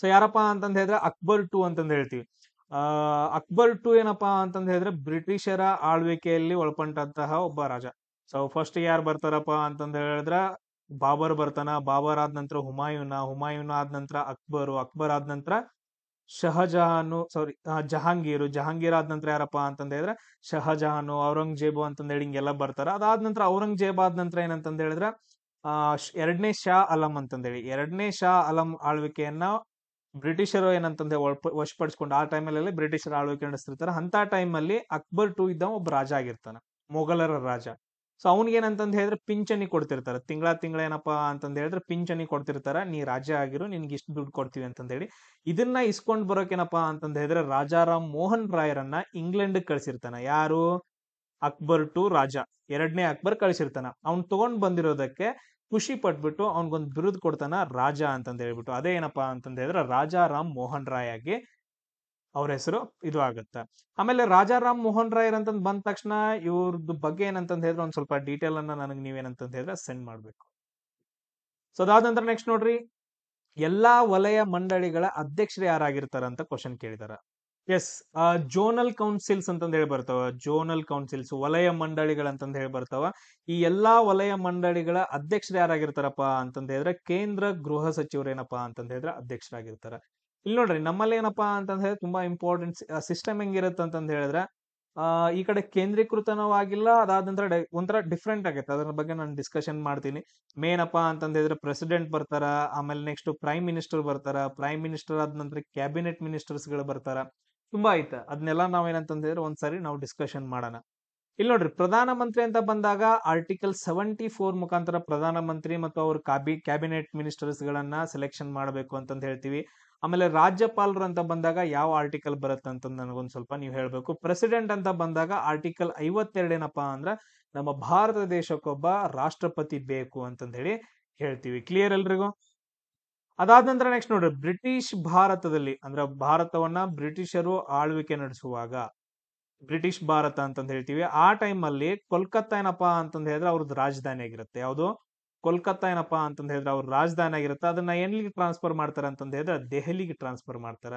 ಸೊ ಯಾರಪ್ಪ ಅಂತಂದ ಹೇಳಿದ್ರೆ ಅಕ್ಬರ್ ಟು ಅಂತಂದ ಹೇಳ್ತೀವಿ ಅಕ್ಬರ್ ಟು ಏನಪ್ಪಾ ಅಂತಂದ ಹೇಳಿದ್ರೆ ಬ್ರಿಟಿಷರ ಆಳ್ವಿಕೆಯಲ್ಲಿ ಒಳಪಂಟಂತಹ ಒಬ್ಬ ರಾಜ ಸೊ ಫಸ್ಟ್ ಯಾರು ಬರ್ತಾರಪ್ಪ ಅಂತಂದ ಹೇಳಿದ್ರ ಬಾಬರ್ ಬರ್ತಾನ ಬಾಬರ್ ಆದ ನಂತರ ಹುಮಾಯೂನ ಹುಮಾಯೂನ್ ಆದ ನಂತರ ಅಕ್ಬರು ಅಕ್ಬರ್ ಆದ ನಂತರ ಶಹಜಹಾನು ಸಾರಿ ಜಹಾಂಗೀರ್ ಜಹಾಂಗೀರ್ ಆದ ನಂತರ ಯಾರಪ್ಪ ಅಂತಂದ ಹೇಳಿದ್ರೆ ಶಹಜಹಾನು ಔರಂಗಜೇಬು ಅಂತಂದ ಹೇಳಿ ಹಿಂಗೆಲ್ಲ ಬರ್ತಾರ ಅದಾದ ನಂತರ ಔರಂಗಜೇಬ್ ಆದ ನಂತರ ಏನಂತಂದ ಹೇಳಿದ್ರೆ ಆ ಎರಡನೇ ಶಾ ಅಲಂ ಅಂತಂದೇಳಿ ಎರಡನೇ ಶಾ ಅಲಂ ಆಳ್ವಿಕೆಯನ್ನ ಬ್ರಿಟಿಷರು ಏನಂತಂದ್ರೆ ವಶಪಡಿಸ್ಕೊಂಡು ಆ ಟೈಮಲ್ಲಿ ಬ್ರಿಟಿಷರ ಆಳ್ವಿಕೆ ನಡೆಸ್ತಿರ್ತಾರೆ ಅಂತ ಟೈಮಲ್ಲಿ ಅಕ್ಬರ್ ಟು ಇದ್ದ ಒಬ್ಬ ರಾಜ ಆಗಿರ್ತಾನೆ ಮೊಘಲರ ರಾಜ ಸೊ ಏನಂತ ಹೇಳಿದ್ರೆ ಪಿಂಚಣಿ ಕೊಡ್ತಿರ್ತಾರೆ ತಿಂಗಳ ತಿಂಗಳ ಏನಪ್ಪ ಅಂತಂದು ಹೇಳಿದ್ರೆ ಪಿಂಚಣಿ ಕೊಡ್ತಿರ್ತಾರೆ ನೀ ರಾಜ ಆಗಿರು ನಿನ್ಗೆ ಇಷ್ಟು ದುಡ್ಡು ಕೊಡ್ತೀವಿ ಅಂತ ಹೇಳಿ ಇದನ್ನ ಇಸ್ಕೊಂಡು ಬರೋಕೇನಪ್ಪ ಅಂತಂದು ಹೇಳಿದ್ರೆ ರಾಜಾರಾಮ್ ಮೋಹನ್ ರಾಯರನ್ನ ಇಂಗ್ಲೆಂಡ್ ಕಳ್ಸಿರ್ತಾನ ಯಾರು ಅಕ್ಬರ್ ಟು ರಾಜ ಎರಡನೇ ಅಕ್ಬರ್ ಕಳ್ಸಿರ್ತಾನ ಅವ್ನ್ ತಗೊಂಡ್ ಬಂದಿರೋದಕ್ಕೆ ಖುಷಿ ಪಟ್ಬಿಟ್ಟು ಅವ್ನಿಗೊಂದು ಬಿರುದು ಕೊಡ್ತಾನ ರಾಜ ಅಂತಂದು ಹೇಳ್ಬಿಟ್ಟು ಅದೇ ಏನಪ್ಪಾ ಅಂತಂದು ಹೇಳಿದ್ರೆ ರಾಜಾರಾಮ್ ಮೋಹನ್ ರಾಯ್ ಆಗಿ ಅವ್ರ ಹೆಸರು ಇದು ಆಗುತ್ತೆ ಆಮೇಲೆ ರಾಜಾ ರಾಮ್ ಮೋಹನ್ ರಾಯ್ ಅಂತ ಬಂದ ತಕ್ಷಣ ಇವ್ರದ್ದು ಬಗ್ಗೆ ಏನಂತ ಹೇಳಿದ್ರೆ ಒಂದ್ ಸ್ವಲ್ಪ ಡೀಟೇಲ್ ಅನ್ನ ನನಗೆ ನೀವೇನಂತಂದ್ ಹೇಳಿದ್ರೆ ಸೆಂಡ್ ಮಾಡ್ಬೇಕು ಸೊ ಅದಾದ ನಂತರ ನೆಕ್ಸ್ಟ್ ನೋಡ್ರಿ ಎಲ್ಲಾ ವಲಯ ಮಂಡಳಿಗಳ ಅಧ್ಯಕ್ಷರು ಯಾರಾಗಿರ್ತಾರ ಅಂತ ಕ್ವಶನ್ ಕೇಳಿದಾರ ಎಸ್ ಜೋನಲ್ ಕೌನ್ಸಿಲ್ಸ್ ಅಂತಂದ ಹೇಳಿ ಬರ್ತಾವ ಜೋನಲ್ ಕೌನ್ಸಿಲ್ಸ್ ವಲಯ ಅಂತಂದ ಹೇಳಿ ಬರ್ತಾವ ಈ ಎಲ್ಲಾ ವಲಯ ಮಂಡಳಿಗಳ ಅಧ್ಯಕ್ಷರು ಯಾರಾಗಿರ್ತಾರಪ್ಪ ಅಂತಂದ್ರೆ ಹೇಳಿದ್ರೆ ಕೇಂದ್ರ ಗೃಹ ಸಚಿವರು ಏನಪ್ಪಾ ಹೇಳಿದ್ರೆ ಅಧ್ಯಕ್ಷರಾಗಿರ್ತಾರ ಇಲ್ಲಿ ನೋಡ್ರಿ ನಮ್ಮಲ್ಲಿ ಏನಪ್ಪಾ ಅಂತಂದ್ರೆ ತುಂಬಾ ಇಂಪಾರ್ಟೆಂಟ್ ಸಿಸ್ಟಮ್ ಹೆಂಗಿರುತ್ತೆ ಅಂತಂದ್ ಹೇಳಿದ್ರೆ ಈ ಕಡೆ ಆಗಿಲ್ಲ ಅದಾದ ನಂತರ ಒಂಥರ ಡಿಫ್ರೆಂಟ್ ಆಗೈತೆ ಅದರ ಬಗ್ಗೆ ನಾನು ಡಿಸ್ಕಷನ್ ಮಾಡ್ತೀನಿ ಮೇನಪ್ಪ ಅಂತಂದ ಹೇಳಿದ್ರೆ ಪ್ರೆಸಿಡೆಂಟ್ ಬರ್ತಾರ ಆಮೇಲೆ ನೆಕ್ಸ್ಟ್ ಪ್ರೈಮ್ ಮಿನಿಸ್ಟರ್ ಬರ್ತಾರ ಪ್ರೈಮ್ ಮಿನಿಸ್ಟರ್ ಆದ ನಂತರ ಕ್ಯಾಬಿನೆಟ್ ಮಿನಿಸ್ಟರ್ಸ್ ಗಳು ಬರ್ತಾರ ತುಂಬಾ ಐತೆ ಅದನ್ನೆಲ್ಲ ಹೇಳಿದ್ರೆ ಒಂದ್ಸರಿ ನಾವು ಡಿಸ್ಕಷನ್ ಮಾಡೋಣ ಇಲ್ಲಿ ನೋಡ್ರಿ ಪ್ರಧಾನ ಮಂತ್ರಿ ಅಂತ ಬಂದಾಗ ಆರ್ಟಿಕಲ್ ಸೆವೆಂಟಿ ಫೋರ್ ಮುಖಾಂತರ ಪ್ರಧಾನ ಮಂತ್ರಿ ಮತ್ತು ಅವ್ರ ಕಾಬಿ ಕ್ಯಾಬಿನೆಟ್ ಮಿನಿಸ್ಟರ್ಸ್ ಗಳನ್ನ ಸೆಲೆಕ್ಷನ್ ಮಾಡಬೇಕು ಅಂತಂದು ಹೇಳ್ತೀವಿ ಆಮೇಲೆ ರಾಜ್ಯಪಾಲರು ಅಂತ ಬಂದಾಗ ಯಾವ ಆರ್ಟಿಕಲ್ ಬರುತ್ತೆ ಅಂತ ನನಗೊಂದು ಸ್ವಲ್ಪ ನೀವು ಹೇಳಬೇಕು ಪ್ರೆಸಿಡೆಂಟ್ ಅಂತ ಬಂದಾಗ ಆರ್ಟಿಕಲ್ ಐವತ್ತೆರಡು ಏನಪ್ಪಾ ಅಂದ್ರೆ ನಮ್ಮ ಭಾರತ ದೇಶಕ್ಕೊಬ್ಬ ರಾಷ್ಟ್ರಪತಿ ಬೇಕು ಅಂತಂದ ಹೇಳಿ ಹೇಳ್ತೀವಿ ಕ್ಲಿಯರ್ ಎಲ್ರಿಗೂ ಅದಾದ ನಂತರ ನೆಕ್ಸ್ಟ್ ನೋಡ್ರಿ ಬ್ರಿಟಿಷ್ ಭಾರತದಲ್ಲಿ ಅಂದ್ರೆ ಭಾರತವನ್ನ ಬ್ರಿಟಿಷರು ಆಳ್ವಿಕೆ ನಡೆಸುವಾಗ ಬ್ರಿಟಿಷ್ ಭಾರತ ಅಂತಂದು ಹೇಳ್ತೀವಿ ಆ ಟೈಮಲ್ಲಿ ಕೋಲ್ಕತ್ತಾ ಏನಪ್ಪಾ ಅಂತಂದು ಹೇಳಿದ್ರೆ ಅವ್ರದ್ದು ರಾಜಧಾನಿ ಆಗಿರುತ್ತೆ ಯಾವುದು ಕೋಲ್ಕತ್ತಾ ಏನಪ್ಪಾ ಅಂತಂದು ಹೇಳಿದ್ರೆ ಅವ್ರ ರಾಜಧಾನಿ ಆಗಿರುತ್ತೆ ಅದನ್ನ ಎಲ್ಲಿಗೆ ಟ್ರಾನ್ಸ್ಫರ್ ಮಾಡ್ತಾರೆ ಅಂತಂದು ಹೇಳಿದ್ರೆ ದೆಹಲಿಗೆ ಟ್ರಾನ್ಸ್ಫರ್ ಮಾಡ್ತಾರ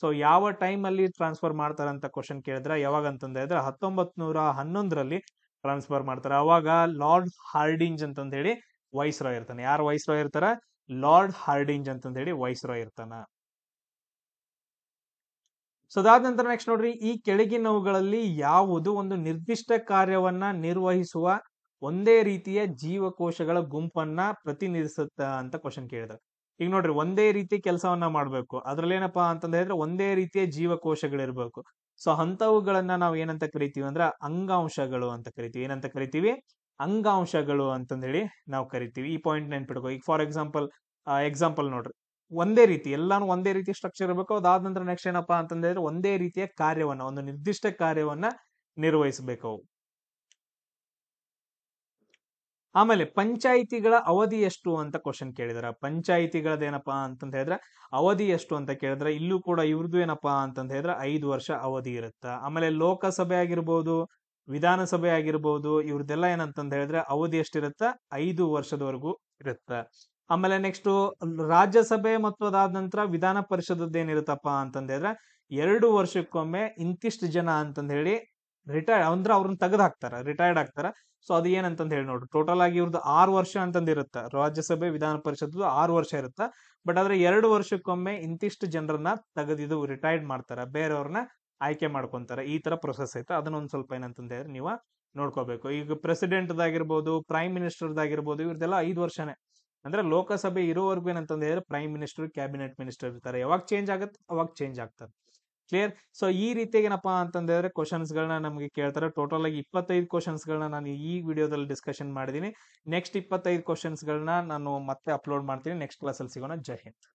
ಸೊ ಯಾವ ಟೈಮ್ ಅಲ್ಲಿ ಟ್ರಾನ್ಸ್ಫರ್ ಮಾಡ್ತಾರೆ ಅಂತ ಕ್ವಶನ್ ಕೇಳಿದ್ರೆ ಯಾವಾಗ ಅಂತಂದ್ರೆ ಹೇಳಿದ್ರೆ ನೂರ ಹನ್ನೊಂದರಲ್ಲಿ ಟ್ರಾನ್ಸ್ಫರ್ ಮಾಡ್ತಾರೆ ಅವಾಗ ಲಾರ್ಡ್ ಹಾರ್ಡಿಂಜ್ ಅಂತಂದೇಳಿ ಹೇಳಿ ವೈಸ್ ರಾಯ್ ಇರ್ತಾನೆ ಯಾರು ವೈಸ್ ರಾಯ್ ಇರ್ತಾರ ಲಾರ್ಡ್ ಹಾರ್ಡಿಂಜ್ ಅಂತಂದ ಹೇಳಿ ವೈಸ್ ರಾಯ್ ಇರ್ತಾನ ಸೊ ಅದಾದ ನಂತರ ನೆಕ್ಸ್ಟ್ ನೋಡ್ರಿ ಈ ಕೆಳಗಿನವುಗಳಲ್ಲಿ ಯಾವುದು ಒಂದು ನಿರ್ದಿಷ್ಟ ಕಾರ್ಯವನ್ನ ನಿರ್ವಹಿಸುವ ಒಂದೇ ರೀತಿಯ ಜೀವಕೋಶಗಳ ಗುಂಪನ್ನ ಪ್ರತಿನಿಧಿಸುತ್ತ ಅಂತ ಕ್ವಶನ್ ಕೇಳಿದ್ರು ಈಗ ನೋಡ್ರಿ ಒಂದೇ ರೀತಿ ಕೆಲಸವನ್ನ ಮಾಡ್ಬೇಕು ಅದ್ರಲ್ಲಿ ಏನಪ್ಪಾ ಅಂತಂದ ಹೇಳಿದ್ರೆ ಒಂದೇ ರೀತಿಯ ಜೀವಕೋಶಗಳಿರ್ಬೇಕು ಸೊ ಅಂತವುಗಳನ್ನ ನಾವು ಏನಂತ ಕರಿತೀವಿ ಅಂದ್ರ ಅಂಗಾಂಶಗಳು ಅಂತ ಕರಿತೀವಿ ಏನಂತ ಕರಿತೀವಿ ಅಂಗಾಂಶಗಳು ಅಂತಂದೇಳಿ ನಾವು ಕರಿತೀವಿ ಈ ಪಾಯಿಂಟ್ ನೆನ್ಪಿಡ್ಕೋ ಈಗ ಫಾರ್ ಎಕ್ಸಾಂಪಲ್ ಎಕ್ಸಾಂಪಲ್ ನೋಡ್ರಿ ಒಂದೇ ರೀತಿ ಎಲ್ಲಾನು ಒಂದೇ ರೀತಿ ಸ್ಟ್ರಕ್ಚರ್ ಇರಬೇಕು ಅದಾದ ನಂತರ ನೆಕ್ಸ್ಟ್ ಏನಪ್ಪಾ ಅಂತಂದ್ರೆ ಒಂದೇ ರೀತಿಯ ಕಾರ್ಯವನ್ನ ಒಂದು ನಿರ್ದಿಷ್ಟ ಕಾರ್ಯವನ್ನ ನಿರ್ವಹಿಸಬೇಕು ಆಮೇಲೆ ಪಂಚಾಯಿತಿಗಳ ಅವಧಿ ಎಷ್ಟು ಅಂತ ಕ್ವಶನ್ ಕೇಳಿದಾರೆ ಪಂಚಾಯಿತಿಗಳದೇನಪ್ಪಾ ಅಂತಂದ ಹೇಳಿದ್ರೆ ಅವಧಿ ಎಷ್ಟು ಅಂತ ಕೇಳಿದ್ರೆ ಇಲ್ಲೂ ಕೂಡ ಇವ್ರದ್ದು ಏನಪ್ಪಾ ಅಂತಂದ ಹೇಳಿದ್ರೆ ಐದು ವರ್ಷ ಅವಧಿ ಇರುತ್ತೆ ಆಮೇಲೆ ಲೋಕಸಭೆ ಆಗಿರ್ಬೋದು ವಿಧಾನಸಭೆ ಆಗಿರ್ಬೋದು ಇವ್ರದ್ದೆಲ್ಲ ಏನಂತಂದ ಹೇಳಿದ್ರೆ ಅವಧಿ ಎಷ್ಟಿರುತ್ತ ಐದು ವರ್ಷದವರೆಗೂ ಇರುತ್ತೆ ಆಮೇಲೆ ನೆಕ್ಸ್ಟ್ ರಾಜ್ಯಸಭೆ ಮತ್ತು ಅದಾದ ನಂತರ ವಿಧಾನ ಪರಿಷದದ್ದು ಏನಿರುತ್ತಪ್ಪ ಅಂತಂದ ಹೇಳಿದ್ರೆ ಎರಡು ವರ್ಷಕ್ಕೊಮ್ಮೆ ಇಂತಿಷ್ಟು ಜನ ಅಂತಂದ ಹೇಳಿ ರಿಟೈರ್ಡ್ ಅಂದ್ರೆ ಅವ್ರನ್ನ ತೆಗೆದು ಹಾಕ್ತಾರ ರಿಟೈರ್ಡ್ ಆಗ್ತಾರ ಸೊ ಅದು ಏನಂತಂದು ಹೇಳಿ ನೋಡ್ರಿ ಟೋಟಲ್ ಆಗಿ ಇವ್ರದ್ದು ಆರು ವರ್ಷ ಅಂತಂದಿರುತ್ತೆ ರಾಜ್ಯಸಭೆ ವಿಧಾನ ಪರಿಷತ್ದು ಆರು ವರ್ಷ ಇರುತ್ತೆ ಬಟ್ ಆದ್ರೆ ಎರಡು ವರ್ಷಕ್ಕೊಮ್ಮೆ ಇಂತಿಷ್ಟು ಜನರನ್ನ ತೆಗೆದಿದ್ದು ರಿಟೈರ್ಡ್ ಮಾಡ್ತಾರೆ ಬೇರೆಯವ್ರನ್ನ ಆಯ್ಕೆ ಮಾಡ್ಕೊಂತಾರೆ ಈ ತರ ಪ್ರೊಸೆಸ್ ಅದನ್ನ ಅದನ್ನೊಂದು ಸ್ವಲ್ಪ ಏನಂತಂದ್ರೆ ನೀವು ನೋಡ್ಕೋಬೇಕು ಈಗ ಪ್ರೆಸಿಡೆಂಟ್ದಾಗಿರ್ಬೋದು ಪ್ರೈಮ್ ಮಿನಿಸ್ಟರ್ದಾಗಿರ್ಬೋದು ಇವ್ರದ್ದೆಲ್ಲ ಐದು ವರ್ಷನೇ ಅಂದ್ರೆ ಲೋಕಸಭೆ ಇರೋವರೆಗೂ ಏನಂತಂದ್ರೆ ಪ್ರೈಮ್ ಮಿನಿಸ್ಟರ್ ಕ್ಯಾಬಿನೆಟ್ ಮಿನಿಸ್ಟರ್ ಇರ್ತಾರೆ ಯಾವಾಗ ಚೇಂಜ್ ಆಗುತ್ತೆ ಅವಾಗ ಚೇಂಜ್ ಆಗ್ತಾರೆ ಕ್ಲಿಯರ್ ಸೊ ಈ ರೀತಿಯಾಗಿ ಏನಪ್ಪ ಅಂತಂದ್ರೆ ಕ್ವಶನ್ಸ್ ಗಳನ್ನ ನಮಗೆ ಕೇಳ್ತಾರೆ ಟೋಟಲ್ ಆಗಿ ಇಪ್ಪತ್ತೈದು ಕ್ವಶನ್ಸ್ ಗಳನ್ನ ನಾನು ಈ ವಿಡಿಯೋದಲ್ಲಿ ಡಿಸ್ಕಷನ್ ಮಾಡಿದೀನಿ ನೆಕ್ಸ್ಟ್ ಇಪ್ಪತ್ತೈದು ಕ್ವಶನ್ಸ್ ಗಳನ್ನ ನಾನು ಮತ್ತೆ ಅಪ್ಲೋಡ್ ಮಾಡ್ತೀನಿ ನೆಕ್ಸ್ಟ್ ಕ್ಲಾಸಲ್ಲಿ ಸಿಗೋಣ ಜೈ ಹಿಂದ್